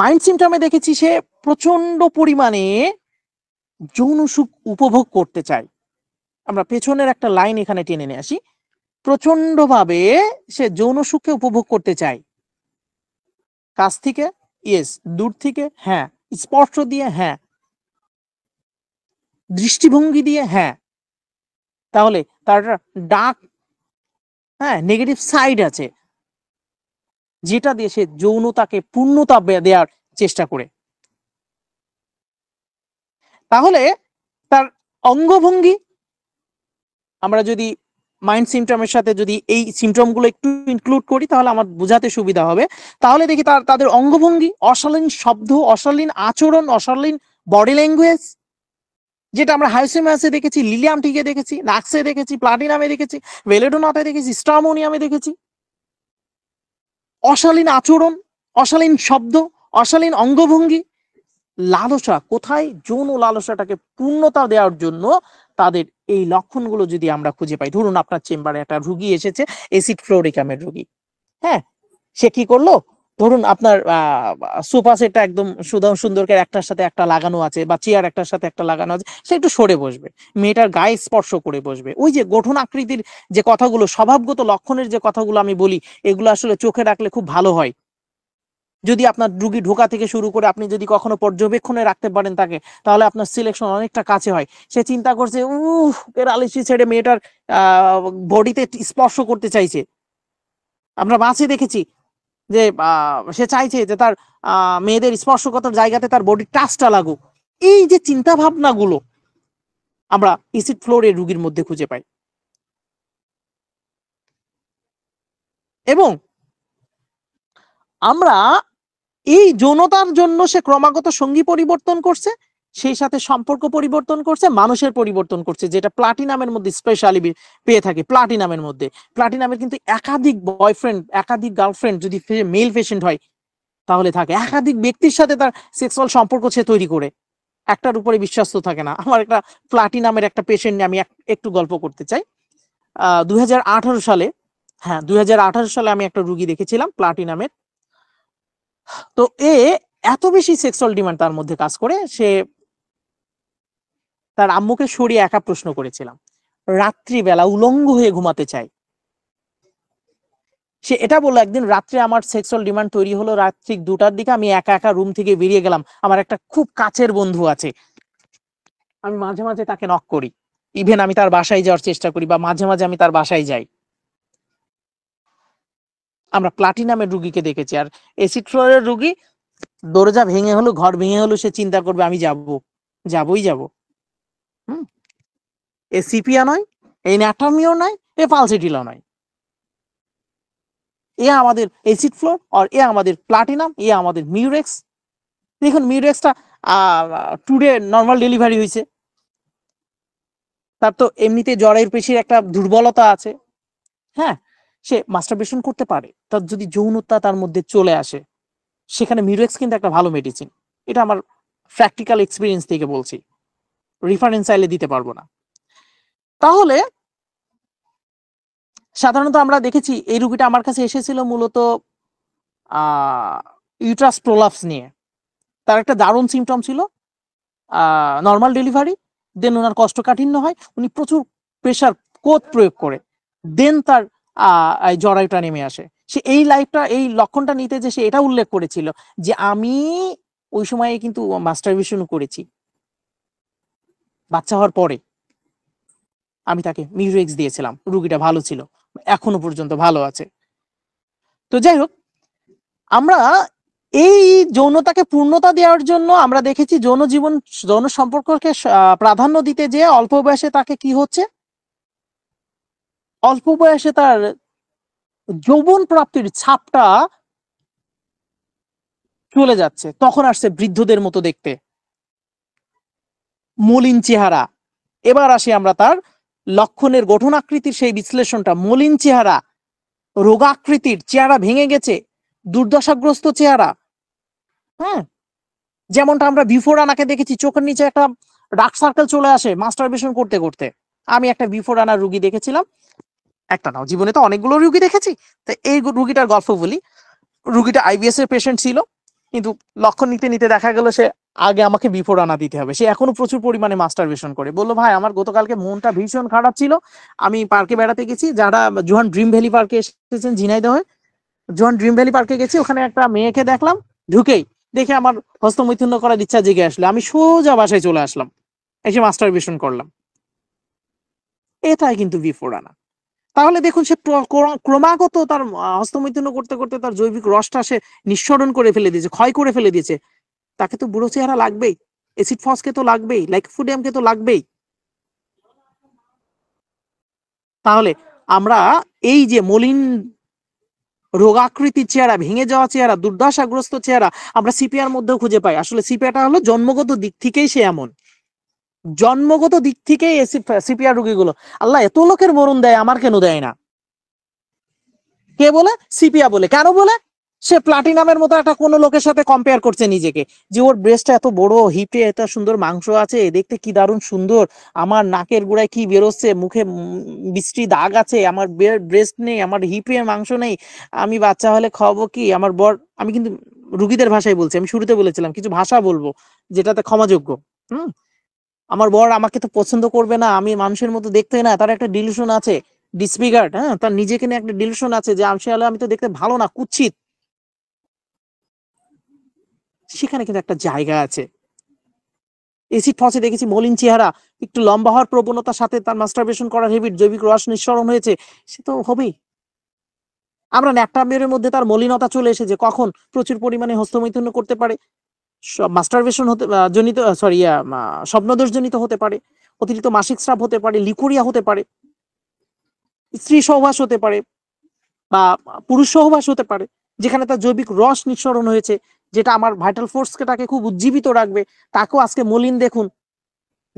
মাইন্ড সিমটমে দেখেছি সে প্রচন্ড পরিমাণে যৌন সুখ উপভোগ করতে চায় আমরা পেছনের একটা লাইন এখানে টেনে নিয়ে আসি প্রচন্ডভাবে সে যৌন সুখকে উপভোগ করতে চায় কাছ থেকে ইয়েস দূর থেকে হ্যাঁ স্পর্শ দিয়ে হ্যাঁ দৃষ্টিভঙ্গি দিয়ে হ্যাঁ তাহলে তার ডাক হ্যাঁ নেগেটিভ সাইড আছে যেটা দিয়ে সে যৌনতাকে পূর্ণতা দেওয়ার চেষ্টা করে তাহলে তার অঙ্গভঙ্গি আমরা যদি মাইন্ড সিমটমের সাথে যদি এই সিমটমগুলো একটু ইনক্লুড করি তাহলে আমার বোঝাতে সুবিধা হবে তাহলে দেখি তার তাদের অঙ্গভঙ্গি অশালীন শব্দ অশালীন আচরণ অশালীন বডি ল্যাঙ্গুয়েজ যেটা আমরা হাইসেমাসে দেখেছি লিলিয়াম টিকে দেখেছি নাক্সে দেখেছি প্লাটিনামে দেখেছি ভেলেডোনাতে দেখেছি স্ট্রামোনিয়ামে দেখেছি অশালীন আচরণ অশালীন শব্দ অশালীন অঙ্গভঙ্গি লালসা কোথায় যৌন লালসাটাকে পূর্ণতা দেওয়ার জন্য তাদের এই লক্ষণগুলো যদি আমরা খুঁজে পাই ধরুন আপনার চেম্বারে একটা রুগী এসেছে এসিড ফ্লোরিকামের রুগী হ্যাঁ সে কি করলো ধরুন আপনার সোফা সেটটা একদম সুদাম সুন্দরকে একটার সাথে একটা লাগানো আছে বা চেয়ার একটার সাথে একটা লাগানো আছে সে একটু সরে বসবে মেয়েটার গায়ে স্পর্শ করে বসবে ওই যে গঠন আকৃতির যে কথাগুলো স্বভাবগত লক্ষণের যে কথাগুলো আমি বলি এগুলো আসলে চোখে রাখলে খুব ভালো হয় যদি আপনার রুগী ঢোকা থেকে শুরু করে আপনি যদি কখনো পর্যবেক্ষণে রাখতে পারেন তাকে তাহলে আপনার সিলেকশন অনেকটা কাছে হয় সে চিন্তা করছে উহ এর ছেড়ে মেয়েটার বডিতে স্পর্শ করতে চাইছে আমরা মাছে দেখেছি যে সে চাইছে যে তার মেয়েদের স্পর্শকতার জায়গাতে তার বডি টাচটা লাগুক এই যে চিন্তা ভাবনাগুলো আমরা ইসিড ফ্লোরে রুগীর মধ্যে খুঁজে পাই এবং আমরা এই যৌনতার জন্য সে ক্রমাগত সঙ্গী পরিবর্তন করছে সেই সাথে সম্পর্ক পরিবর্তন করছে মানুষের পরিবর্তন করছে যেটা প্লাটিনামের মধ্যে স্পেশালি পেয়ে থাকে প্লাটিনামের মধ্যে প্লাটিনামের কিন্তু একাধিক বয়ফ্রেন্ড একাধিক গার্লফ্রেন্ড যদি মেল পেশেন্ট হয় তাহলে থাকে একাধিক ব্যক্তির সাথে তার সেক্সুয়াল সম্পর্ক সে তৈরি করে একটার উপরে বিশ্বস্ত থাকে না আমার একটা প্লাটিনামের একটা পেশেন্ট নিয়ে আমি একটু গল্প করতে চাই আহ সালে হ্যাঁ দুই সালে আমি একটা রুগী দেখেছিলাম প্লাটিনামের তো এ এত বেশি সেক্সুয়াল ডিমান্ড তার মধ্যে কাজ করে সে তার আম্মুকে সরিয়ে একা প্রশ্ন করেছিলাম রাত্রিবেলা উলঙ্গ হয়ে ঘুমাতে চাই সে এটা বললো একদিন রাত্রে আমার সেক্সুয়াল ডিমান্ড তৈরি হলো রাত্রি দুটার দিকে আমি একা একা রুম থেকে বেরিয়ে গেলাম আমার একটা খুব কাছের বন্ধু আছে আমি মাঝে মাঝে তাকে নক করি ইভেন আমি তার বাসায় যাওয়ার চেষ্টা করি বা মাঝে মাঝে আমি তার বাসায় যাই আমরা প্লাটিনামের রুগীকে দেখেছি আর এসিড ফ্লোরের রুগী দরজা ভেঙে হলো ঘর ভেঙে হলো সে চিন্তা করবে আমি যাব যাবই যাব হুম এ সিপিয়া নয় এ ন্যাটামিও নয় এ পালসিটিলা নয় এ আমাদের এসিড ফ্লোর আর এ আমাদের প্লাটিনাম এ আমাদের মিউরেক্স দেখুন মিউরেক্সটা টুডে নর্মাল ডেলিভারি হয়েছে তার তো এমনিতে জরায়ুর পেশির একটা দুর্বলতা আছে হ্যাঁ সে মাস্টারবেশন করতে পারে তার যদি যৌনতা তার মধ্যে চলে আসে সেখানে মিউরেক্স কিন্তু একটা ভালো মেডিসিন এটা আমার প্র্যাকটিক্যাল এক্সপিরিয়েন্স থেকে বলছি রিফারেন্স আইলে দিতে পারবো না তাহলে সাধারণত আমরা দেখেছি এই রুগীটা আমার কাছে এসেছিল মূলত ইউট্রাস প্রোলাপস নিয়ে তার একটা দারুণ সিমটম ছিল নর্মাল ডেলিভারি দেন ওনার কষ্টকাঠিন্য হয় উনি প্রচুর প্রেশার কোথ প্রয়োগ করে দেন তার জরায়ুটা নেমে আসে সে এই লাইফটা এই লক্ষণটা নিতে যে সে এটা উল্লেখ করেছিল যে আমি ওই সময়ে কিন্তু মাস্টারবেশন করেছি বাচ্চা হওয়ার পরে আমি তাকে মিউরেক্স দিয়েছিলাম রুগীটা ভালো ছিল এখনো পর্যন্ত ভালো আছে তো যাই হোক আমরা এই যৌনতাকে পূর্ণতা দেওয়ার জন্য আমরা দেখেছি যৌন জীবন যৌন সম্পর্ককে প্রাধান্য দিতে যে অল্প বয়সে তাকে কি হচ্ছে অল্প বয়সে তার যৌবন প্রাপ্তির ছাপটা চলে যাচ্ছে তখন আসছে বৃদ্ধদের মতো দেখতে মলিন চেহারা এবার আসি আমরা তার লক্ষণের গঠন আকৃতির সেই বিশ্লেষণটা মলিন চেহারা রোগাকৃতির চেহারা ভেঙে গেছে দুর্দশাগ্রস্ত চেহারা হ্যাঁ যেমনটা আমরা বিফোর আনাকে দেখেছি চোখের নিচে একটা ডার্ক সার্কেল চলে আসে মাস্টার করতে করতে আমি একটা বিফোর আনার রুগী দেখেছিলাম একটা নাও জীবনে তো অনেকগুলো রুগী দেখেছি তো এই রুগীটার গল্প বলি রুগীটা আইবিএস এর পেশেন্ট ছিল কিন্তু লক্ষণ নিতে নিতে দেখা গেল সে আগে আমাকে বিফোর আনা দিতে হবে সে এখনো প্রচুর পরিমাণে বেশন করে বললো ভাই আমার গতকালকে মনটা ভীষণ খারাপ ছিল আমি পার্কে বেড়াতে গেছি যারা জোহান ড্রিম ভ্যালি পার্কে এসেছেন ঝিনাইদহে জোহান ড্রিম ভ্যালি পার্কে গেছি ওখানে একটা মেয়েকে দেখলাম ঢুকেই দেখে আমার হস্তমৈথুন্য করার ইচ্ছা জেগে আসলো আমি সোজা বাসায় চলে আসলাম এসে বেশন করলাম এটাই কিন্তু বিফোর আনা তাহলে দেখুন সে ক্রমাগত তার হস্তমৈথুন করতে করতে তার জৈবিক রসটা সে নিঃসরণ করে ফেলে দিয়েছে ক্ষয় করে ফেলে দিয়েছে তাকে তো বুড়ো চেহারা লাগবেই এসিড ফসকে তো লাগবেই লাইক কে তো লাগবেই তাহলে আমরা এই যে মলিন রোগাকৃতির চেহারা ভেঙে যাওয়া চেহারা দুর্দশাগ্রস্ত চেহারা আমরা সিপিয়ার মধ্যেও খুঁজে পাই আসলে সিপিয়াটা হলো জন্মগত দিক থেকেই সে এমন জন্মগত দিক থেকে সিপিআর রুগীগুলো আল্লাহ এত লোকের মরণ দেয় আমার কেন দেয় না কে বলে সিপিয়া বলে কেন বলে সে প্লাটিনামের মতো একটা কোনো লোকের সাথে কম্পেয়ার করছে নিজেকে যে ওর ব্রেস্টটা এত বড় হিপে এত সুন্দর মাংস আছে দেখতে কি দারুণ সুন্দর আমার নাকের গোড়ায় কি বেরোচ্ছে মুখে বৃষ্টি দাগ আছে আমার ব্রেস্ট নেই আমার হিপে মাংস নেই আমি বাচ্চা হলে খাবো কি আমার বর আমি কিন্তু রুগীদের ভাষায় বলছি আমি শুরুতে বলেছিলাম কিছু ভাষা বলবো যেটাতে ক্ষমাযোগ্য হুম আমার বর আমাকে তো পছন্দ করবে না আমি মানুষের মতো দেখতে না তার একটা ডিলিশন আছে ডিসপিগার্ড হ্যাঁ তার নিজেকে নিয়ে একটা ডিলিশন আছে যে আমি আমি তো দেখতে ভালো না কুচ্ছিত সেখানে কিন্তু একটা জায়গা আছে এসি ফসে দেখেছি মলিন চেহারা একটু লম্বা হওয়ার প্রবণতার সাথে তার মাস্টারবেশন করার হেবিট জৈবিক রস নিঃসরণ হয়েছে সে তো হবেই আমরা ন্যাপটামের মধ্যে তার মলিনতা চলে এসেছে কখন প্রচুর পরিমাণে হস্তমৈথুন্য করতে পারে মাস্টারবেশন হতে জনিত সরি স্বপ্নদোষ জনিত হতে পারে অতিরিক্ত মাসিক স্রাব হতে পারে লিকুরিয়া হতে পারে স্ত্রী সহবাস হতে পারে বা পুরুষ সহবাস হতে পারে যেখানে তার জৈবিক রস নিঃসরণ হয়েছে যেটা আমার ভাইটাল ফোর্সকে তাকে খুব উজ্জীবিত রাখবে তাকেও আজকে মলিন দেখুন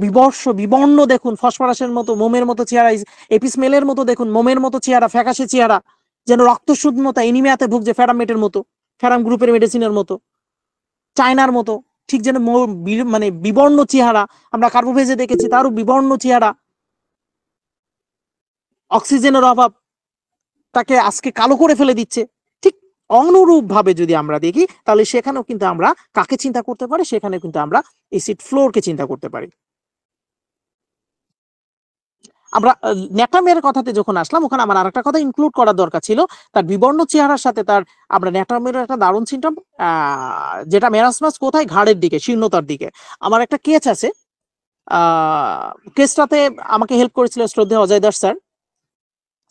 বিবর্ষ বিবর্ণ দেখুন ফসফরাসের মতো মোমের মতো চেহারা এপিসমেলের মতো দেখুন মোমের মতো চেহারা ফ্যাকাশে চেহারা যেন রক্তশূন্যতা এনিমিয়াতে ভুগছে ফেরামেটের মতো ফেরাম গ্রুপের মেডিসিনের মতো চায়নার মতো ঠিক যেন মানে বিবর্ণ চেহারা আমরা কার্বোভেজে দেখেছি তারও বিবর্ণ চেহারা অক্সিজেনের অভাব তাকে আজকে কালো করে ফেলে দিচ্ছে ঠিক অনুরূপভাবে যদি আমরা দেখি তাহলে সেখানেও কিন্তু আমরা কাকে চিন্তা করতে পারি সেখানে কিন্তু আমরা এসিড ফ্লোরকে চিন্তা করতে পারি আমরা ন্যাটামের কথাতে যখন আসলাম ওখানে আমার আর একটা কথা ইনক্লুড করা দরকার ছিল তার বিবর্ণ চেহারার সাথে তার আমরা ন্যাটামের একটা দারুণ সিনটম যেটা মেরাসমাস কোথায় ঘাড়ের দিকে শীর্ণতার দিকে আমার একটা কেস আছে কেসটাতে আমাকে হেল্প করেছিল শ্রদ্ধা অজয় দাস স্যার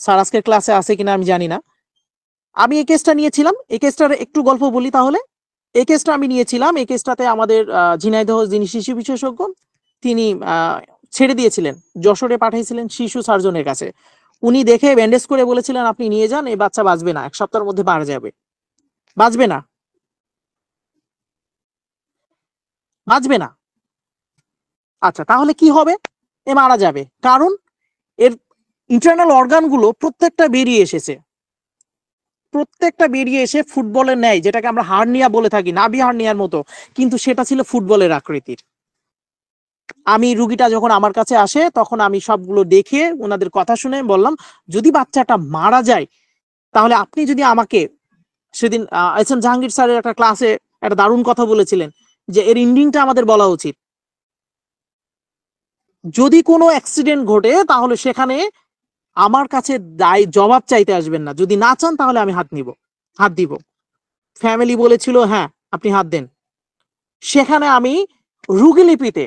স্যার আজকের ক্লাসে আছে কিনা আমি জানি না আমি এই কেসটা নিয়েছিলাম এই কেসটার একটু গল্প বলি তাহলে এই কেসটা আমি নিয়েছিলাম এই কেসটাতে আমাদের ঝিনাইদহ যিনি শিশু বিশেষজ্ঞ তিনি ছেড়ে দিয়েছিলেন যশোরে পাঠিয়েছিলেন শিশু সার্জনের কাছে উনি দেখে ব্যান্ডেজ করে বলেছিলেন আপনি নিয়ে যান এই বাচ্চা বাঁচবে না এক সপ্তাহের মধ্যে মারা যাবে বাঁচবে না বাঁচবে না আচ্ছা তাহলে কি হবে এ মারা যাবে কারণ এর ইন্টারনাল অর্গানগুলো প্রত্যেকটা বেরিয়ে এসেছে প্রত্যেকটা বেরিয়ে এসে ফুটবলের ন্যায় যেটাকে আমরা হার্নিয়া বলে থাকি নাভি হার্নিয়ার মতো কিন্তু সেটা ছিল ফুটবলের আকৃতির আমি রুগীটা যখন আমার কাছে আসে তখন আমি সবগুলো দেখে ওনাদের কথা শুনে বললাম যদি বাচ্চাটা মারা যায় তাহলে আপনি যদি আমাকে সেদিন এস এম জাহাঙ্গীর স্যারের একটা ক্লাসে একটা দারুণ কথা বলেছিলেন যে এর ইন্ডিংটা আমাদের বলা উচিত যদি কোনো অ্যাক্সিডেন্ট ঘটে তাহলে সেখানে আমার কাছে দায় জবাব চাইতে আসবেন না যদি না চান তাহলে আমি হাত নিব হাত দিব ফ্যামিলি বলেছিল হ্যাঁ আপনি হাত দেন সেখানে আমি রুগী লিপিতে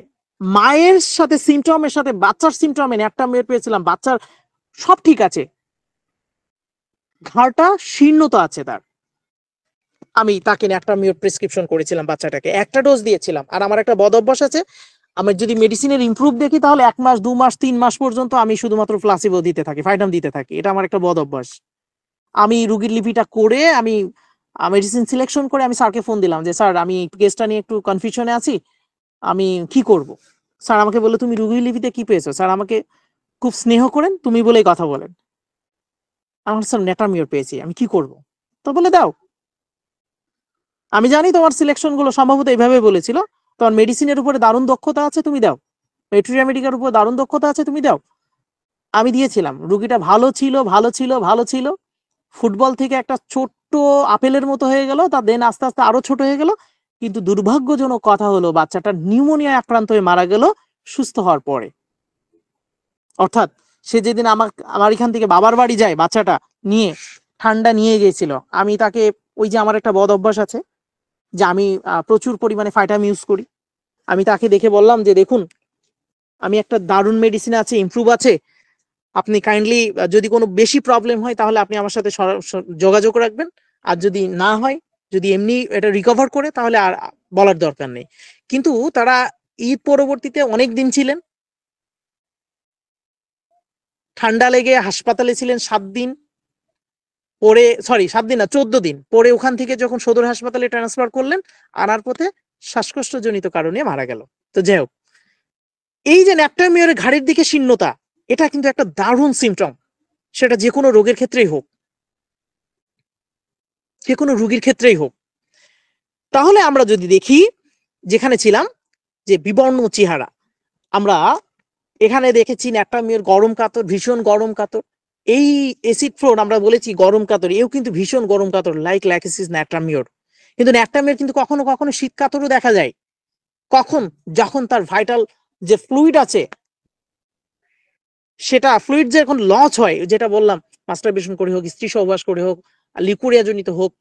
মায়ের সাথে সিমটমের সাথে বাচ্চার এনে একটা মেয়ের পেয়েছিলাম বাচ্চার সব ঠিক আছে ঘাড়টা শীর্ণতা আছে তার আমি তাকে একটা মেয়ের প্রেসক্রিপশন করেছিলাম বাচ্চাটাকে একটা ডোজ দিয়েছিলাম আর আমার একটা বদ অভ্যাস আছে আমি যদি মেডিসিনের ইম্প্রুভ দেখি তাহলে এক মাস দু মাস তিন মাস পর্যন্ত আমি শুধুমাত্র ফ্লাসিবো দিতে থাকি ফাইটাম দিতে থাকি এটা আমার একটা বদ অভ্যাস আমি রুগীর লিপিটা করে আমি মেডিসিন সিলেকশন করে আমি স্যারকে ফোন দিলাম যে স্যার আমি কেসটা নিয়ে একটু কনফিউশনে আছি আমি কি করব। স্যার আমাকে বলে তুমি রুগী লিপিতে কি পেয়েছো স্যার আমাকে খুব স্নেহ করেন তুমি বলেই কথা বলেন আমার স্যার নেটামিওর পেয়েছি আমি কি করব। তো বলে দাও আমি জানি তোমার সিলেকশন গুলো সম্ভবত এইভাবে বলেছিল তোমার মেডিসিনের উপরে দারুণ দক্ষতা আছে তুমি দাও মেডিকার উপর দারুণ দক্ষতা আছে তুমি দাও আমি দিয়েছিলাম রুগীটা ভালো ছিল ভালো ছিল ভালো ছিল ফুটবল থেকে একটা ছোট্ট আপেলের মতো হয়ে গেল তা দেন আস্তে আস্তে আরো ছোট হয়ে গেল কিন্তু দুর্ভাগ্যজনক কথা হলো বাচ্চাটা নিউমোনিয়ায় আক্রান্ত হয়ে মারা গেল সুস্থ হওয়ার পরে অর্থাৎ সে যেদিন আমার আমার এখান থেকে বাবার বাড়ি যায় বাচ্চাটা নিয়ে ঠান্ডা নিয়ে গেছিল আমি তাকে ওই যে আমার একটা বদ অভ্যাস আছে যে আমি প্রচুর পরিমাণে ফাইটাম ইউজ করি আমি তাকে দেখে বললাম যে দেখুন আমি একটা দারুণ মেডিসিন আছে ইমপ্রুভ আছে আপনি কাইন্ডলি যদি কোনো বেশি প্রবলেম হয় তাহলে আপনি আমার সাথে যোগাযোগ রাখবেন আর যদি না হয় যদি এমনি এটা রিকভার করে তাহলে আর বলার দরকার নেই কিন্তু তারা ঈদ পরবর্তীতে অনেক দিন ছিলেন ঠান্ডা লেগে হাসপাতালে ছিলেন সাত দিন পরে সরি সাত দিন না চোদ্দ দিন পরে ওখান থেকে যখন সদর হাসপাতালে ট্রান্সফার করলেন আনার পথে শ্বাসকষ্টজনিত কারণে মারা গেল তো যাই হোক এই যে ন্যাপটামিয়রের ঘাড়ির দিকে শীর্ণতা এটা কিন্তু একটা দারুণ সিমটম সেটা যে কোনো রোগের ক্ষেত্রেই হোক যে কোনো রুগীর ক্ষেত্রেই হোক তাহলে আমরা যদি দেখি যেখানে ছিলাম যে বিবর্ণ চেহারা আমরা এখানে দেখেছি ন্যাটামিওর গরম কাতর ভীষণ গরম কাতর এই এসিড ফ্লোর আমরা বলেছি গরম কাতর এও কিন্তু ভীষণ গরম কাতর লাইক ল্যাকেসিস ন্যাট্রামিওর কিন্তু ন্যাট্রামিওর কিন্তু কখনো কখনো শীত কাতরও দেখা যায় কখন যখন তার ভাইটাল যে ফ্লুইড আছে সেটা ফ্লুইড যখন লঞ্চ হয় যেটা বললাম মাস্টার বেশন করে হোক স্ত্রী সহবাস করে হোক লিকুরিয়া জনিত হোক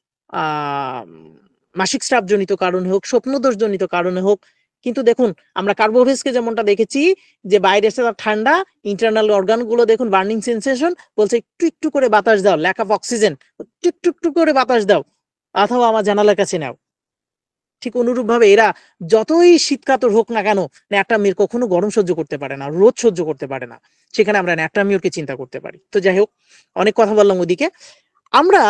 মাসিক স্রাব জনিত কারণে হোক স্বপ্নদোষ জনিত কারণে হোক কিন্তু দেখুন আমরা কার্বোভেসকে যেমনটা দেখেছি যে বাইরে এসে তার ঠান্ডা ইন্টারনাল অর্গান গুলো দেখুন বার্নিং সেন্সেশন বলছে একটু একটু করে বাতাস দাও ল্যাক অফ অক্সিজেন একটু একটু করে বাতাস দাও অথবা আমার জানালার কাছে নাও ঠিক অনুরূপভাবে এরা যতই শীতকাতর হোক না কেন ন্যাটামির কখনো গরম সহ্য করতে পারে না রোদ সহ্য করতে পারে না সেখানে আমরা ন্যাটামিওরকে চিন্তা করতে পারি তো যাই হোক অনেক কথা বললাম ওদিকে আমরা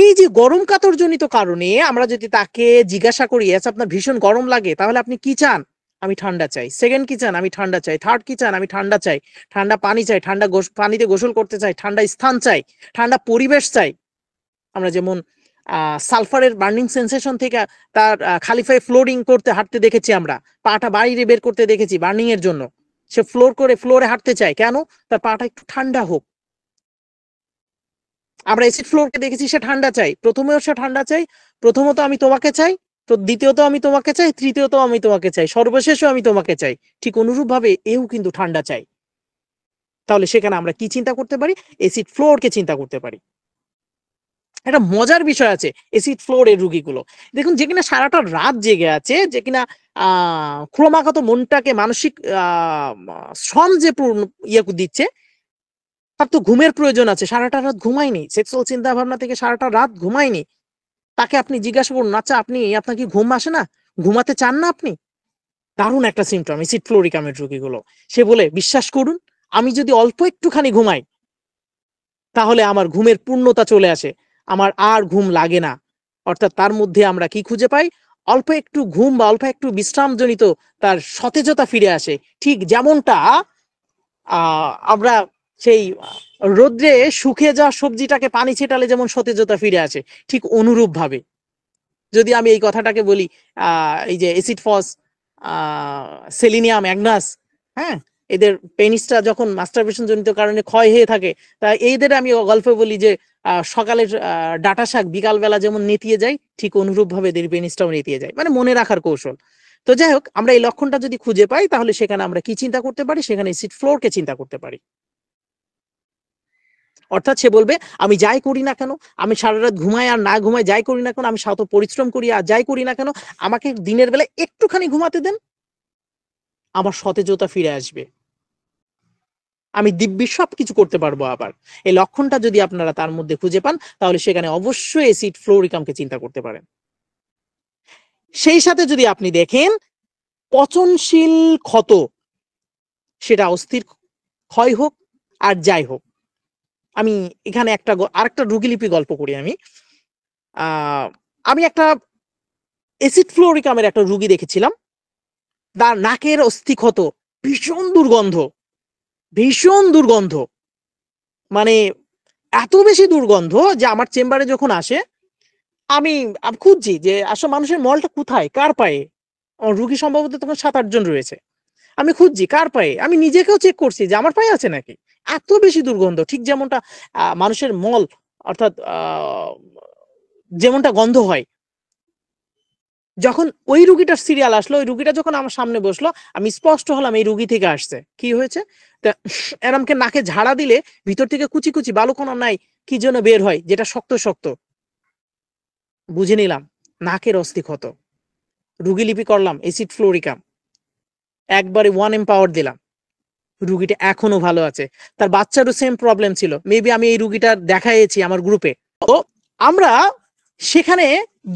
এই যে গরম কাতরজনিত কারণে আমরা যদি তাকে জিজ্ঞাসা করি আচ্ছা আপনার ভীষণ গরম লাগে তাহলে আপনি কি চান আমি ঠান্ডা চাই সেকেন্ড কি চান আমি ঠান্ডা চাই থার্ড কি চান আমি ঠান্ডা চাই ঠান্ডা পানি চাই ঠান্ডা পানিতে গোসল করতে চাই ঠান্ডা স্থান চাই ঠান্ডা পরিবেশ চাই আমরা যেমন সালফারের বার্নিং সেন্সেশন থেকে তার খালিফাই ফ্লোরিং করতে হাঁটতে দেখেছি আমরা পাটা বাইরে বের করতে দেখেছি বার্নিং এর জন্য সে ফ্লোর করে ফ্লোরে হাঁটতে চায় কেন তার পাটা একটু ঠান্ডা হোক আমরা এসিড ফ্লোরকে দেখেছি সে ঠান্ডা চাই প্রথমেও সে ঠান্ডা চাই প্রথমত আমি তোমাকে চাই তো দ্বিতীয়ত আমি তোমাকে চাই তৃতীয়ত আমি তোমাকে চাই সর্বশেষও আমি তোমাকে চাই ঠিক অনুরূপভাবে এও কিন্তু ঠান্ডা চাই তাহলে সেখানে আমরা কি চিন্তা করতে পারি এসিড ফ্লোরকে চিন্তা করতে পারি একটা মজার বিষয় আছে এসিড ফ্লোর এর রুগীগুলো দেখুন যে কিনা সারাটা রাত জেগে আছে যে কিনা আহ ক্রমাগত মনটাকে মানসিক আহ শ্রম যে ইয়ে দিচ্ছে তার তো ঘুমের প্রয়োজন আছে সারাটা রাত ঘুমায়নি সেক্সুয়াল চিন্তা ভাবনা থেকে সারাটা রাত ঘুমায়নি তাকে আপনি জিজ্ঞাসা করুন আচ্ছা আপনি আপনার কি ঘুম আসে না ঘুমাতে চান না আপনি দারুণ একটা সিমটম এসিড ফ্লোরিকামের রোগীগুলো সে বলে বিশ্বাস করুন আমি যদি অল্প একটুখানি ঘুমাই তাহলে আমার ঘুমের পূর্ণতা চলে আসে আমার আর ঘুম লাগে না অর্থাৎ তার মধ্যে আমরা কি খুঁজে পাই অল্প একটু ঘুম বা অল্প একটু বিশ্রামজনিত তার সতেজতা ফিরে আসে ঠিক যেমনটা আমরা সেই রোদ্রে শুকিয়ে যাওয়া সবজিটাকে পানি ছেটালে যেমন সতেজতা ফিরে আসে ঠিক অনুরূপ ভাবে যদি আমি এই কথাটাকে বলি এই যে এসিড ফস সেলিনিয়াম অ্যাগনাস হ্যাঁ এদের পেনিসটা যখন মাস্টারবেশন জনিত কারণে ক্ষয় হয়ে থাকে তা এইদের আমি গল্পে বলি যে সকালের ডাটা শাক বিকালবেলা যেমন নেতিয়ে যায় ঠিক অনুরূপভাবে এদের পেনিসটাও নেতিয়ে যায় মানে মনে রাখার কৌশল তো যাই হোক আমরা এই লক্ষণটা যদি খুঁজে পাই তাহলে সেখানে আমরা কি চিন্তা করতে পারি সেখানে সিট ফ্লোরকে চিন্তা করতে পারি অর্থাৎ সে বলবে আমি যাই করি না কেন আমি সারা রাত ঘুমাই আর না ঘুমাই যাই করি না কেন আমি সাত পরিশ্রম করি আর যাই করি না কেন আমাকে দিনের বেলা একটুখানি ঘুমাতে দেন আমার সতেজতা ফিরে আসবে আমি দিব্যি সব কিছু করতে পারবো আবার এই লক্ষণটা যদি আপনারা তার মধ্যে খুঁজে পান তাহলে সেখানে অবশ্যই এসিড ফ্লোরিকামকে চিন্তা করতে পারেন সেই সাথে যদি আপনি দেখেন পচনশীল ক্ষত সেটা অস্থির ক্ষয় হোক আর যাই হোক আমি এখানে একটা আরেকটা রুগীলিপি গল্প করি আমি আমি একটা এসিড ফ্লোরিকামের একটা রুগী দেখেছিলাম তার নাকের অস্থিক্ষত ভীষণ দুর্গন্ধ ভীষণ দুর্গন্ধ মানে এত বেশি দুর্গন্ধ যে আমার চেম্বারে যখন আসে আমি খুঁজছি যে আসলে মানুষের মলটা কোথায় কার পায়ে আমার রুগী সম্ভবত তখন সাত আটজন রয়েছে আমি খুঁজছি কার পায়ে আমি নিজেকেও চেক করছি যে আমার পায়ে আছে নাকি এত বেশি দুর্গন্ধ ঠিক যেমনটা মানুষের মল অর্থাৎ যেমনটা গন্ধ হয় যখন ওই রুগীটার সিরিয়াল আসলো ওই রুগীটা যখন আমার সামনে বসলো আমি স্পষ্ট হলাম এই রুগী থেকে আসছে কি হয়েছে এরমকে নাকে ঝাড়া দিলে ভিতর থেকে কুচি কুচি বালুকণা নাই কি জন্য বের হয় যেটা শক্ত শক্ত বুঝে নিলাম নাকের অস্থি ক্ষত রুগী লিপি করলাম এসিড ফ্লোরিকাম একবারে ওয়ান এম্পাওয়ার দিলাম রুগীটা এখনো ভালো আছে তার বাচ্চারও সেম প্রবলেম ছিল মেবি আমি এই রুগীটা দেখাইছি আমার গ্রুপে তো আমরা সেখানে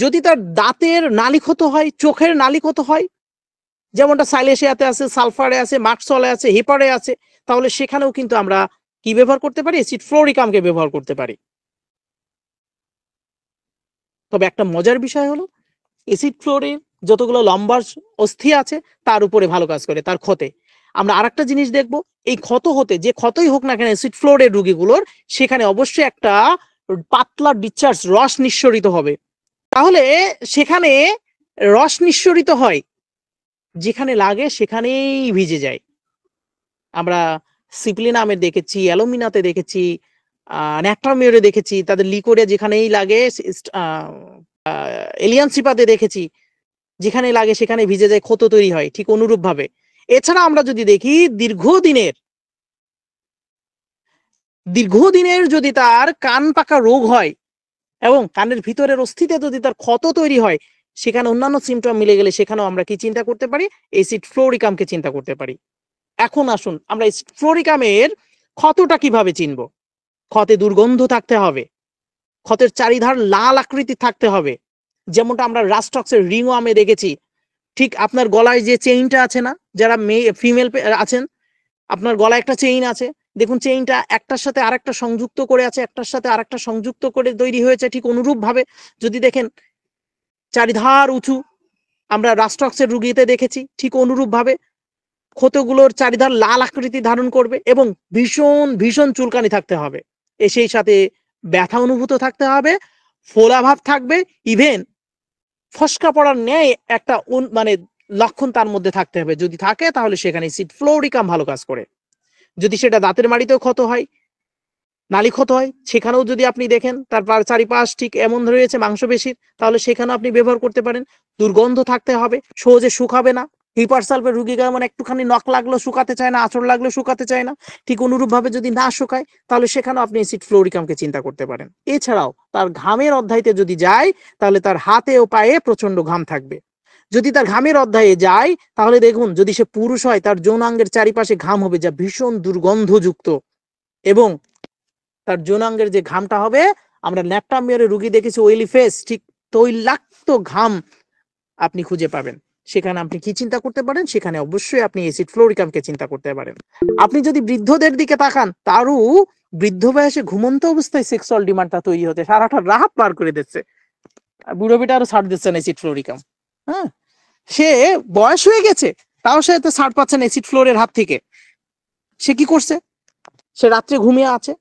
যদি তার দাঁতের নালি ক্ষত হয় চোখের নালি ক্ষত হয় যেমনটা সাইলেশিয়াতে আছে সালফারে আছে মাকসলে আছে হিপারে আছে তাহলে সেখানেও কিন্তু আমরা কি ব্যবহার করতে পারি অ্যাসিড ফ্লোরিকামকে ব্যবহার করতে পারি তবে একটা মজার বিষয় হলো অ্যাসিড ফ্লোরিন যতগুলো লম্বার অস্থি আছে তার উপরে ভালো কাজ করে তার ক্ষতে আমরা আরেকটা জিনিস দেখব এই ক্ষত হতে যে ক্ষতই হোক না কেন অ্যাসিড ফ্লোরের রুগীগুলোর সেখানে অবশ্যই একটা পাতলা ডিসচার্জ রস নিঃসরিত হবে তাহলে সেখানে রস নিঃসরিত হয় যেখানে লাগে সেখানেই ভিজে যায় আমরা সিপ্লিনামে দেখেছি অ্যালুমিনাতে দেখেছি ন্যাট্রামিওরে দেখেছি তাদের লিকোরে যেখানেই লাগে এলিয়ানসিপাতে দেখেছি যেখানে লাগে সেখানে ভিজে যায় ক্ষত তৈরি হয় ঠিক অনুরূপভাবে এছাড়া আমরা যদি দেখি দীর্ঘদিনের দীর্ঘদিনের যদি তার কান পাকা রোগ হয় এবং কানের ভিতরের অস্থিতে যদি তার ক্ষত তৈরি হয় সেখানে অন্যান্য সিমটম মিলে গেলে সেখানেও আমরা কি চিন্তা করতে পারি এসিড ফ্লোরিকামকে চিন্তা করতে পারি এখন আসুন আমরা এসিড ফ্লোরিকামের ক্ষতটা কিভাবে চিনব ক্ষতে দুর্গন্ধ থাকতে হবে ক্ষতের চারিধার লাল আকৃতি থাকতে হবে যেমনটা আমরা রাস্টক্সের রিংওয়ামে দেখেছি ঠিক আপনার গলায় যে চেইনটা আছে না যারা মেয়ে ফিমেল আছেন আপনার গলায় একটা চেইন আছে দেখুন চেইনটা একটার সাথে আরেকটা সংযুক্ত করে আছে একটার সাথে আরেকটা সংযুক্ত করে তৈরি হয়েছে ঠিক অনুরূপভাবে যদি দেখেন চারিধার উঁচু আমরা রাষ্ট্রক্সের রুগীতে দেখেছি ঠিক অনুরূপভাবে ক্ষতগুলোর চারিধার লাল আকৃতি ধারণ করবে এবং ভীষণ ভীষণ চুলকানি থাকতে হবে এ সেই সাথে ব্যথা অনুভূত থাকতে হবে ফোলাভাব থাকবে ইভেন ফসকা পড়ার ন্যায় একটা মানে লক্ষণ তার মধ্যে থাকতে হবে যদি থাকে তাহলে সেখানে সিট ফ্লোরিকাম ভালো কাজ করে যদি সেটা দাঁতের মাড়িতেও ক্ষত হয় নালি ক্ষত হয় সেখানেও যদি আপনি দেখেন তার চারিপাশ ঠিক এমন রয়েছে মাংসপেশির তাহলে সেখানেও আপনি ব্যবহার করতে পারেন দুর্গন্ধ থাকতে হবে সহজে শুকাবে না হিপারসালফের রুগী কেমন একটুখানি নখ লাগলো শুকাতে চায় না আচর লাগলো শুকাতে চায় না ঠিক অনুরূপভাবে যদি না শুকায় তাহলে সেখানেও আপনি অ্যাসিড ফ্লোরিকামকে চিন্তা করতে পারেন এছাড়াও তার ঘামের অধ্যায়তে যদি যায় তাহলে তার হাতে ও পায়ে প্রচন্ড ঘাম থাকবে যদি তার ঘামের অধ্যায়ে যায় তাহলে দেখুন যদি সে পুরুষ হয় তার যৌনাঙ্গের চারিপাশে ঘাম হবে যা ভীষণ দুর্গন্ধযুক্ত এবং তার যৌনাঙ্গের যে ঘামটা হবে আমরা ল্যাপটপ মেয়রের রুগী দেখেছি ওইলি ফেস ঠিক তৈলাক্ত ঘাম আপনি খুঁজে পাবেন সেখানে আপনি কি চিন্তা করতে পারেন সেখানে অবশ্যই আপনি এসিড ফ্লোরিকামকে চিন্তা করতে পারেন আপনি যদি বৃদ্ধদের দিকে তাকান তারও বৃদ্ধ বয়সে ঘুমন্ত অবস্থায় সেক্সুয়াল ডিমান্ডটা তৈরি হচ্ছে সারাটা রাত পার করে দিচ্ছে বুড়ো বিটা আরো ছাড় দিচ্ছে এসিড ফ্লোরিকাম হ্যাঁ সে বয়স হয়ে গেছে তাও সে তো ছাড় পাচ্ছে না এসিড ফ্লোরের হাত থেকে সে কি করছে সে রাত্রে ঘুমিয়ে আছে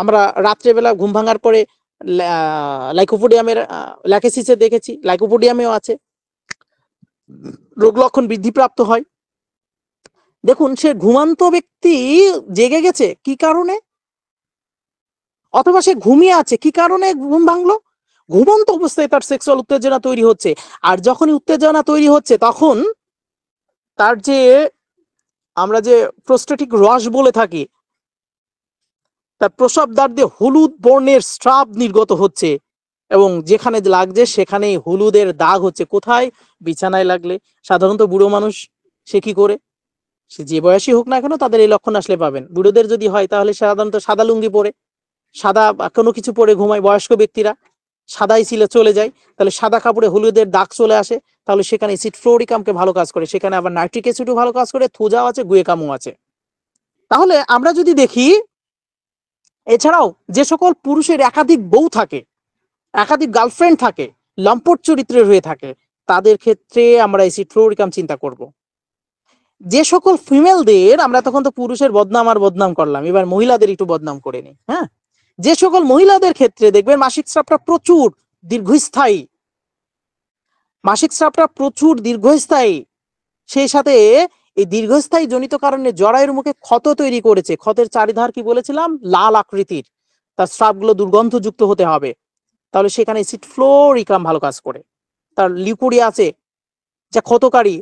আমরা রাত্রেবেলা ঘুম ভাঙার পরে লাইকোপোডিয়ামের ল্যাকেসিসে দেখেছি লাইকোপোডিয়ামেও আছে রোগ লক্ষণ বৃদ্ধিপ্রাপ্ত হয় দেখুন সে ঘুমান্ত ব্যক্তি জেগে গেছে কি কারণে অথবা সে ঘুমিয়ে আছে কি কারণে ঘুম ভাঙলো ঘুমন্ত অবস্থায় তার সেক্সুয়াল উত্তেজনা তৈরি হচ্ছে আর যখনই উত্তেজনা তৈরি হচ্ছে তখন তার যে আমরা যে প্রোস্টেটিক রস বলে থাকি তার প্রসব দ্বার দিয়ে হলুদ বর্ণের স্ট্রাব নির্গত হচ্ছে এবং যেখানে লাগছে সেখানেই হলুদের দাগ হচ্ছে কোথায় বিছানায় লাগলে সাধারণত বুড়ো মানুষ সে কি করে সে যে বয়সী হোক না কেন তাদের এই লক্ষণ আসলে পাবেন বুড়োদের যদি হয় তাহলে সাধারণত সাদা লুঙ্গি পরে সাদা কোনো কিছু পরে ঘুমায় বয়স্ক ব্যক্তিরা সাদাই ছিল চলে যায় তাহলে সাদা কাপড়ে হলুদের দাগ চলে আসে তাহলে সেখানে সিট ফ্লোরিকামকে ভালো কাজ করে সেখানে আবার নাইট্রিক অ্যাসিডও ভালো কাজ করে থুজাও আছে গুয়েকামও আছে তাহলে আমরা যদি দেখি এছাড়াও যে সকল পুরুষের একাধিক বউ থাকে একাধিক গার্লফ্রেন্ড থাকে লম্পট চরিত্রের হয়ে থাকে তাদের ক্ষেত্রে আমরা এই সিট্রোরিকাম চিন্তা করব। যে সকল ফিমেলদের আমরা তখন তো পুরুষের বদনাম আর বদনাম করলাম এবার মহিলাদের একটু বদনাম করে নি হ্যাঁ যে সকল মহিলাদের ক্ষেত্রে দেখবেন মাসিক স্রাবটা প্রচুর দীর্ঘস্থায়ী মাসিক স্রাবটা প্রচুর দীর্ঘস্থায়ী সেই সাথে এই দীর্ঘস্থায়ী জনিত কারণে জরায়ুর মুখে ক্ষত তৈরি করেছে ক্ষতের চারিধার কি বলেছিলাম লাল আকৃতির তার স্রাবগুলো দুর্গন্ধযুক্ত হতে হবে তাহলে সেখানে সিট ইকাম ভালো কাজ করে তার লিকুড়ি আছে যা ক্ষতকারী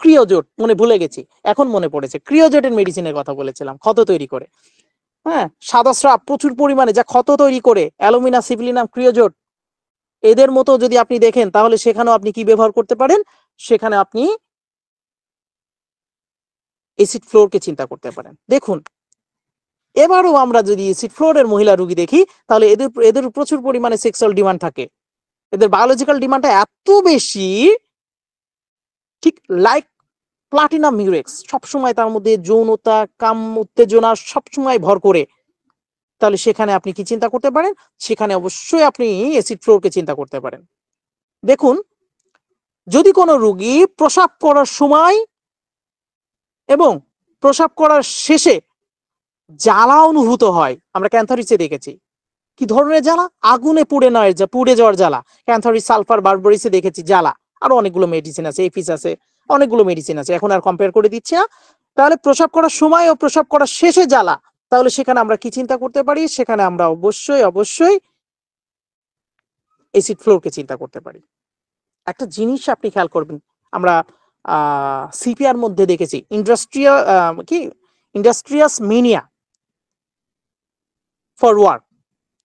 ক্রিয়জোট মনে ভুলে গেছি এখন মনে পড়েছে ক্রিয়োজোটের মেডিসিনের কথা বলেছিলাম ক্ষত তৈরি করে হ্যাঁ সাদা স্রাব প্রচুর পরিমাণে যা ক্ষত তৈরি করে অ্যালুমিনা সিভিলিনাম ক্রিয়োজোট এদের মতো যদি আপনি দেখেন তাহলে সেখানেও আপনি কি ব্যবহার করতে পারেন সেখানে আপনি এসিড ফ্লোরকে চিন্তা করতে পারেন দেখুন এবারও আমরা যদি সিট ফ্লোরের মহিলা রুগী দেখি তাহলে এদের এদের প্রচুর পরিমাণে সেক্সুয়াল ডিমান্ড থাকে এদের বায়োলজিক্যাল ডিমান্ডটা এত বেশি ঠিক লাইক প্লাটিনাম মিউরেক্স সবসময় তার মধ্যে যৌনতা কাম উত্তেজনা সবসময় ভর করে তাহলে সেখানে আপনি কি চিন্তা করতে পারেন সেখানে অবশ্যই আপনি অ্যাসিড ফ্লোরকে চিন্তা করতে পারেন দেখুন যদি কোনো রুগী প্রসাব করার সময় এবং প্রসাব করার শেষে জ্বালা অনুভূত হয় আমরা ক্যান্থরিসে দেখেছি কি ধরনের জ্বালা আগুনে পুড়ে নয় পুড়ে যাওয়ার জ্বালা ক্যান্থারিস সালফার বার্বরিসে দেখেছি জ্বালা আরো অনেকগুলো মেডিসিন আছে এফিস আছে অনেকগুলো মেডিসিন আছে এখন আর কম্পেয়ার করে দিচ্ছি না তাহলে প্রসাব করার সময় ও প্রসাব করার শেষে জ্বালা তাহলে সেখানে আমরা কি চিন্তা করতে পারি সেখানে আমরা অবশ্যই অবশ্যই এসিড ফ্লোরকে চিন্তা করতে পারি একটা জিনিস আপনি খেয়াল করবেন আমরা সিপিআর মধ্যে দেখেছি ইন্ডাস্ট্রিয়াল কি ইন্ডাস্ট্রিয়াস মিনিয়া ফর ওয়ার্ক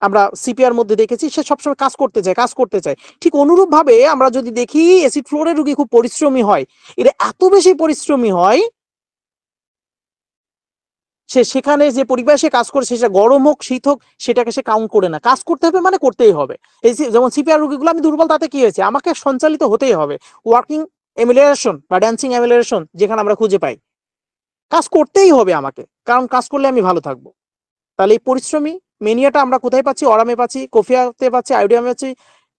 আমরা সিপিআর মধ্যে দেখেছি সে সবসময় কাজ করতে চায় কাজ করতে চায় ঠিক অনুরূপভাবে আমরা যদি দেখি এসিড ফ্লোরের রুগী খুব পরিশ্রমী হয় এটা এত বেশি পরিশ্রমী হয় সে সেখানে যে পরিবেশে কাজ করে সেটা গরম হোক শীত হোক সেটাকে সে কাউন্ট করে না কাজ করতে হবে মানে করতেই হবে এই যেমন সিপিআর রুগীগুলো আমি দুর্বল তাতে কি হয়েছে আমাকে সঞ্চালিত হতেই হবে ওয়ার্কিং এমিলেশন বা ড্যান্সিং এমিলেশন যেখানে আমরা খুঁজে পাই কাজ করতেই হবে আমাকে কারণ কাজ করলে আমি ভালো থাকবো তাহলে এই পরিশ্রমী মেনিয়াটা আমরা কোথায় পাচ্ছি অরামে পাচ্ছি কোফিয়াতে পাচ্ছি আইডিয়ামে পাচ্ছি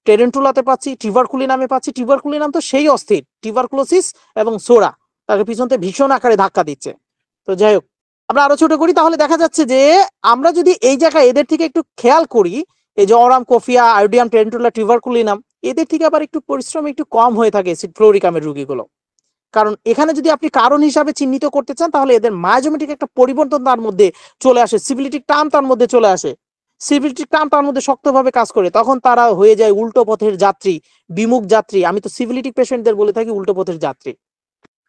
টেরেন্টুলাতে পাচ্ছি টিভারকুলি নামে পাচ্ছি টিভারকুলি নাম তো সেই অস্থির টিভারকুলোসিস এবং সোরা তাকে পিছনতে ভীষণ আকারে ধাক্কা দিচ্ছে তো যাই হোক আমরা আরো ছোট করি তাহলে দেখা যাচ্ছে যে আমরা যদি এই জায়গায় এদের থেকে একটু খেয়াল করি এই যে অরাম কোফিয়া আয়োডিয়াম টেরেন্টুলা টিভারকুলিনাম এদের থেকে আবার একটু পরিশ্রম একটু কম হয়ে থাকে ফ্লোরিকামের রুগীগুলো কারণ এখানে যদি আপনি কারণ হিসাবে চিহ্নিত করতে চান তাহলে এদের মায়োজোমেটিক একটা পরিবর্তন তার মধ্যে চলে আসে সিভিলিটিক টার্ম তার মধ্যে চলে আসে সিভিলিটিক টার্ম তার মধ্যে শক্তভাবে কাজ করে তখন তারা হয়ে যায় উল্টো পথের যাত্রী বিমুখ যাত্রী আমি তো সিভিলিটিক পেশেন্টদের বলে থাকি উল্টো পথের যাত্রী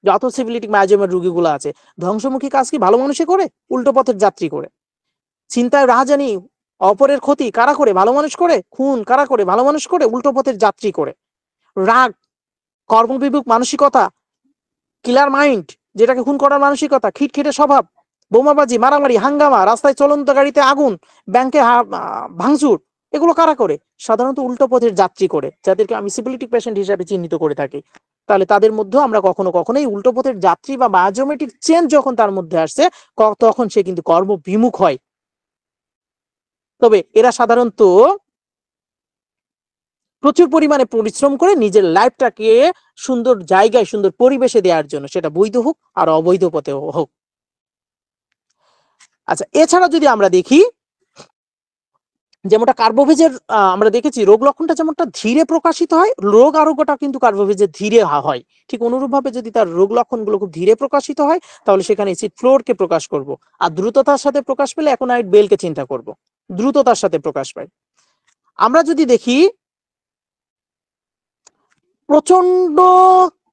যত সিভিলিটিক মায়োজোমের রুগীগুলো আছে ধ্বংসমুখী কাজ কি ভালো মানুষে করে উল্টো পথের যাত্রী করে চিন্তায় রাহাজানি অপরের ক্ষতি কারা করে ভালো মানুষ করে খুন কারা করে ভালো মানুষ করে উল্টো পথের যাত্রী করে রাগ কর্মবিভুক মানসিকতা কিলার মাইন্ড যেটাকে খুন করার মানসিকতা খিটখিটে স্বভাব বোমাবাজি মারামারি হাঙ্গামা রাস্তায় চলন্ত গাড়িতে আগুন ব্যাংকে ভাঙচুর এগুলো কারা করে সাধারণত উল্টো পথের যাত্রী করে যাদেরকে আমি সিপিলিটিক পেশেন্ট হিসাবে চিহ্নিত করে থাকি তাহলে তাদের মধ্যেও আমরা কখনো কখনো এই উল্টো পথের যাত্রী বা বায়োজোমেটিক চেঞ্জ যখন তার মধ্যে আসছে তখন সে কিন্তু কর্মবিমুখ হয় তবে এরা সাধারণত প্রচুর পরিমাণে পরিশ্রম করে নিজের লাইফটাকে সুন্দর জায়গায় সুন্দর পরিবেশে দেওয়ার জন্য সেটা বৈধ হোক আর অবৈধ পথে হোক আচ্ছা এছাড়া যদি আমরা দেখি যেমনটা কার্বোভেজের আমরা দেখেছি রোগ লক্ষণটা যেমনটা ধীরে প্রকাশিত হয় রোগ আরোগ্যটা কিন্তু কার্বোভেজের ধীরে হয় ঠিক অনুরূপভাবে যদি তার রোগ লক্ষণগুলো খুব ধীরে প্রকাশিত হয় তাহলে সেখানে এসিড ফ্লোরকে প্রকাশ করব আর দ্রুততার সাথে প্রকাশ পেলে আইট বেলকে চিন্তা করব দ্রুততার সাথে প্রকাশ পায় আমরা যদি দেখি প্রচন্ড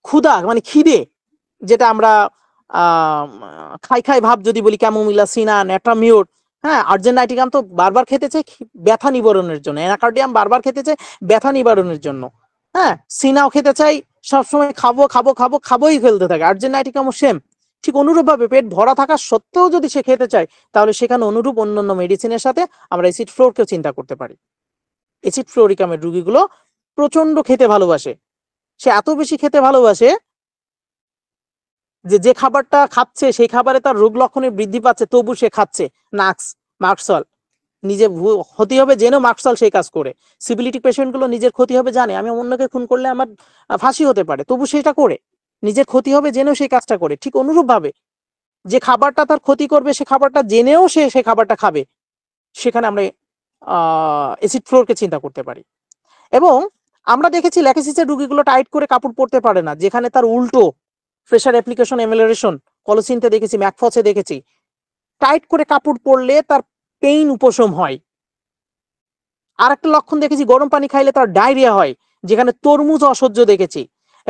ক্ষুদা মানে খিদে যেটা আমরা খাই খাই ভাব যদি বলি ক্যামোমিলা সিনা ন্যাট্রামিউট হ্যাঁ আর্জেন্টাইটিকাম তো বারবার খেতেছে ব্যথা নিবারণের জন্য অ্যানাকার্ডিয়াম বারবার খেতেছে ব্যথা নিবারণের জন্য হ্যাঁ সিনাও খেতে চাই সবসময় খাবো খাবো খাবো খাবোই ফেলতে থাকে আর্জেন্টাইটিকামও সেম ঠিক অনুরূপভাবে পেট ভরা থাকা সত্ত্বেও যদি সে খেতে চায় তাহলে সেখানে অনুরূপ অন্যান্য মেডিসিনের সাথে আমরা এসিড ফ্লোরকেও চিন্তা করতে পারি এসিড ফ্লোরিকামের রুগীগুলো প্রচন্ড খেতে ভালোবাসে সে এত বেশি খেতে ভালোবাসে যে যে খাবারটা খাচ্ছে সেই খাবারে তার রোগ লক্ষণে বৃদ্ধি পাচ্ছে তবু সে খাচ্ছে নাক্স মার্কসল নিজে ক্ষতি হবে জেনেও মার্কসল সেই কাজ করে সিভিলিটি পেশেন্টগুলো নিজের ক্ষতি হবে জানে আমি অন্যকে খুন করলে আমার ফাঁসি হতে পারে তবু সেটা করে নিজের ক্ষতি হবে জেনেও সেই কাজটা করে ঠিক অনুরূপভাবে যে খাবারটা তার ক্ষতি করবে সে খাবারটা জেনেও সে সেই খাবারটা খাবে সেখানে আমরা এসিড ফ্লোরকে চিন্তা করতে পারি এবং আমরা দেখেছি ল্যাকেসিসের রুগীগুলো টাইট করে কাপড় পরতে পারে না যেখানে তার উল্টো প্রেশার অ্যাপ্লিকেশন এমেলারেশন কলোসিনতে দেখেছি ম্যাকফসে দেখেছি টাইট করে কাপড় পরলে তার পেইন উপশম হয় আর একটা লক্ষণ দেখেছি গরম পানি খাইলে তার ডায়রিয়া হয় যেখানে তরমুজ অসহ্য দেখেছি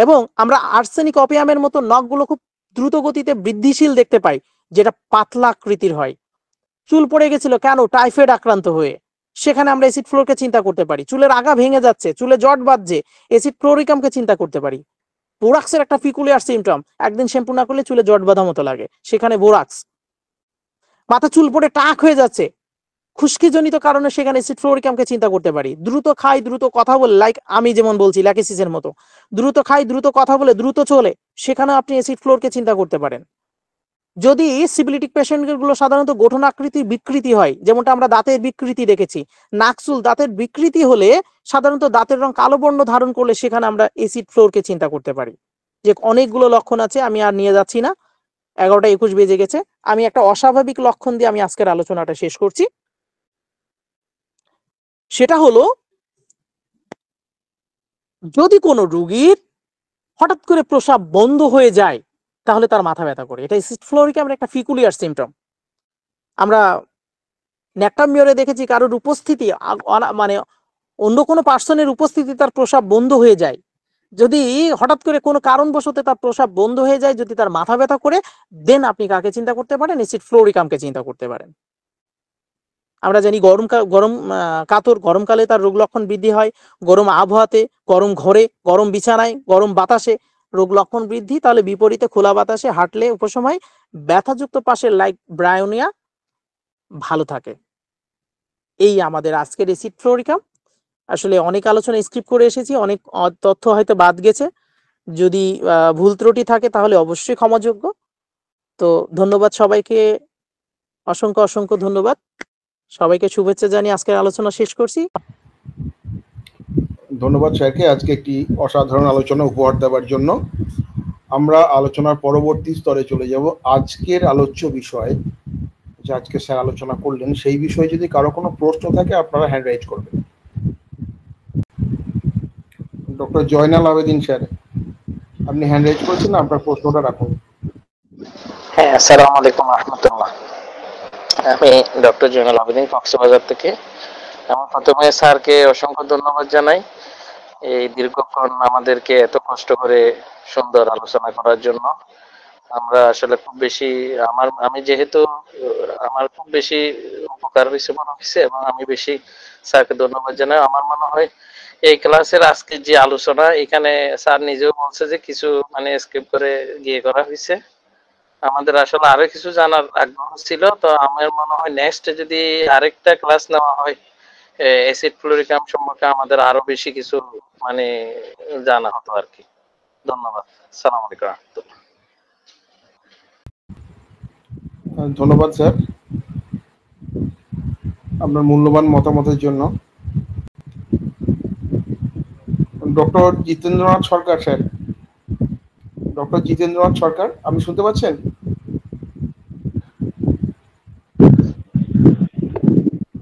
এবং আমরা আর্সেনিক অপিয়ামের মতো নখগুলো খুব দ্রুত গতিতে বৃদ্ধিশীল দেখতে পাই যেটা পাতলা আকৃতির হয় চুল পড়ে গেছিল কেন টাইফয়েড আক্রান্ত হয়ে সেখানে আমরা এসিড ফ্লোরকে চিন্তা করতে পারি চুলের আগা ভেঙে যাচ্ছে চুলে জট বাঁধছে এসিড ফ্লোরিকামকে চিন্তা করতে পারি বোরাক্সের একটা পিকুলিয়ার সিমটম একদিন শ্যাম্পু না করলে চুলে জট বাঁধা মতো লাগে সেখানে বোরাক্স মাথা চুল পড়ে টাক হয়ে যাচ্ছে খুশকিজনিত কারণে সেখানে এসিড ফ্লোরিকামকে চিন্তা করতে পারি দ্রুত খাই দ্রুত কথা বলে লাইক আমি যেমন বলছি ল্যাকেসিসের মতো দ্রুত খাই দ্রুত কথা বলে দ্রুত চলে সেখানেও আপনি এসিড ফ্লোরকে চিন্তা করতে পারেন যদি সিবিলিটিক পেশেন্টগুলো সাধারণত গঠন আকৃতির বিকৃতি হয় যেমনটা আমরা দাঁতের বিকৃতি দেখেছি নাকসুল দাঁতের বিকৃতি হলে সাধারণত দাঁতের রং কালো বর্ণ ধারণ করলে সেখানে আমরা এসিড ফ্লোরকে চিন্তা করতে পারি যে অনেকগুলো লক্ষণ আছে আমি আর নিয়ে যাচ্ছি না এগারোটা একুশ বেজে গেছে আমি একটা অস্বাভাবিক লক্ষণ দিয়ে আমি আজকের আলোচনাটা শেষ করছি সেটা হলো যদি কোনো রুগীর হঠাৎ করে প্রসাব বন্ধ হয়ে যায় তাহলে তার মাথা ব্যথা করে এটা সিস্ট ফ্লোরিকে আমরা একটা ফিকুলিয়ার সিমটম আমরা মিয়রে দেখেছি কারোর উপস্থিতি মানে অন্য কোনো পার্সনের উপস্থিতি তার প্রসাব বন্ধ হয়ে যায় যদি হঠাৎ করে কোনো কারণবশতে তার প্রসাব বন্ধ হয়ে যায় যদি তার মাথা ব্যথা করে দেন আপনি কাকে চিন্তা করতে পারেন এসিড ফ্লোরিকামকে চিন্তা করতে পারেন আমরা জানি গরম গরম কাতর গরমকালে তার রোগ লক্ষণ বৃদ্ধি হয় গরম আবহাওয়াতে গরম ঘরে গরম বিছানায় গরম বাতাসে রোগ লক্ষণ বৃদ্ধি তাহলে বিপরীতে খোলা বাতাসে হাঁটলে উপসময় ব্যথাযুক্ত পাশের লাইক ব্রায়োনিয়া ভালো থাকে এই আমাদের আজকের এসিড ফ্লোরিকাম আসলে অনেক আলোচনা স্ক্রিপ্ট করে এসেছি অনেক তথ্য হয়তো বাদ গেছে যদি ভুল ত্রুটি থাকে তাহলে অবশ্যই ক্ষমাযোগ্য তো ধন্যবাদ সবাইকে অসংখ্য অসংখ্য ধন্যবাদ সবাইকে শুভেচ্ছা জানিয়ে আজকের আলোচনা শেষ করছি ধন্যবাদ স্যারকে আজকে একটি অসাধারণ আলোচনা উপহার দেওয়ার জন্য আমরা আলোচনার পরবর্তী স্তরে চলে যাব আজকের আলোচ্য বিষয় যে আজকে স্যার আলোচনা করলেন সেই বিষয়ে যদি কারো কোনো প্রশ্ন থাকে আপনারা হ্যান্ড রাইজ করবেন ডক্টর জয়নাল আবেদিন স্যার আপনি হ্যান্ড রাইজ করছেন আপনার প্রশ্নটা রাখুন হ্যাঁ আসসালামু আলাইকুম রহমতুল্লাহ আমি ডক্টর জয়নাল আবেদিন কক্সবাজার থেকে আমার প্রথমে স্যারকে অসংখ্য ধন্যবাদ জানাই এই দীর্ঘক্ষণ আমাদেরকে এত কষ্ট করে সুন্দর আলোচনা করার জন্য আমরা আসলে খুব বেশি আমার আমি যেহেতু আমার খুব বেশি উপকার হয়েছে মনে হয়েছে এবং আমি বেশি স্যারকে ধন্যবাদ জানাই আমার মনে হয় এই ক্লাসের আজকে যে আলোচনা এখানে স্যার নিজেও বলছে যে কিছু মানে স্কিপ করে গিয়ে করা হয়েছে আমাদের আসলে আরো কিছু জানার আগ্রহ ছিল তো আমার মনে হয় নেক্সট যদি আরেকটা ক্লাস নেওয়া হয় অ্যাসিড ফ্লোরিকাম সম্পর্কে আমাদের আরো বেশি কিছু মানে জানা হতো আর কি ধন্যবাদ সালাম আলাইকুম ধন্যবাদ স্যার আপনার মূল্যবান মতামতের জন্য doctor Jitendranath Sarkar sir doctor Jitendranath Sarkar আপনি শুনতে পাচ্ছেন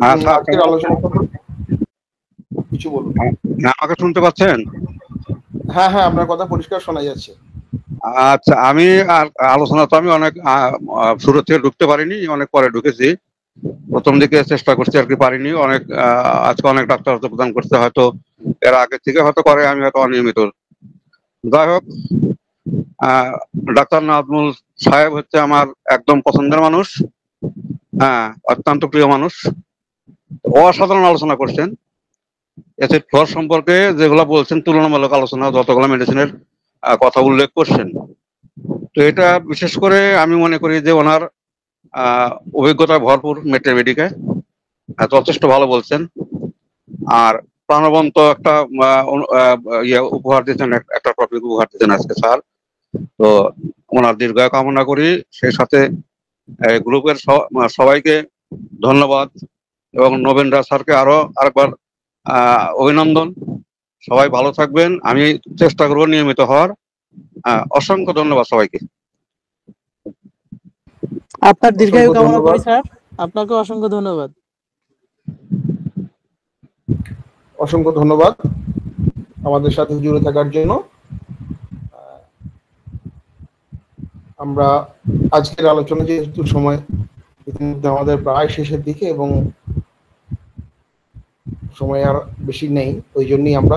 হ্যাঁ, আজকের আলোচনা কিছু বলুন না আমাকে শুনতে পাচ্ছেন হ্যাঁ হ্যাঁ আপনার কথা পরিষ্কার শোনা যাচ্ছে আচ্ছা আমি আলোচনা তো আমি অনেক শুরু থেকে ঢুকতে পারিনি অনেক পরে ঢুকেছি প্রথম দিকে চেষ্টা করছি আর কি পারিনি অনেক আজকে অনেক ডাক্তার হয়তো প্রদান করতে হয়তো এর আগে থেকে হয়তো করে আমি হয়তো অনিয়মিত যাই হোক ডাক্তার নাজমুল সাহেব হচ্ছে আমার একদম পছন্দের মানুষ হ্যাঁ অত্যন্ত প্রিয় মানুষ অসাধারণ আলোচনা করছেন এতে ফ্লোর সম্পর্কে যেগুলো বলছেন তুলনামূলক আলোচনা যতগুলো মেডিসিনের কথা উল্লেখ করছেন তো এটা বিশেষ করে আমি মনে করি যে ওনার অভিজ্ঞতা ভরপুর মেট্রেমেডিকে যথেষ্ট ভালো বলছেন আর প্রাণবন্ত একটা ইয়ে উপহার দিচ্ছেন একটা টপিক উপহার দিচ্ছেন আজকে স্যার তো ওনার দীর্ঘায় কামনা করি সেই সাথে গ্রুপের সবাইকে ধন্যবাদ এবং নবেনরা স্যারকে আরো আরেকবার অভিনন্দন সবাই ভালো থাকবেন আমি চেষ্টা করব নিয়মিত হওয়ার অসংখ্য ধন্যবাদ সবাইকে আপনার দীর্ঘায়ু কামনা করি স্যার আপনাকে অসংখ্য ধন্যবাদ অসংখ্য ধন্যবাদ আমাদের সাথে জুড়ে থাকার জন্য আমরা আজকের আলোচনা যেহেতু সময় ইতিমধ্যে আমাদের প্রায় শেষের দিকে এবং সময় আর বেশি নেই ওই জন্যই আমরা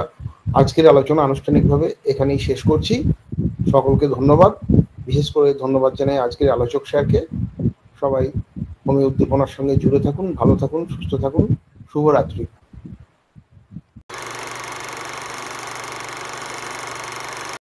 আজকের আলোচনা আনুষ্ঠানিকভাবে এখানেই শেষ করছি সকলকে ধন্যবাদ বিশেষ করে ধন্যবাদ জানাই আজকের আলোচক স্যারকে সবাই হোমিও উদ্দীপনার সঙ্গে জুড়ে থাকুন ভালো থাকুন সুস্থ থাকুন শুভরাত্রি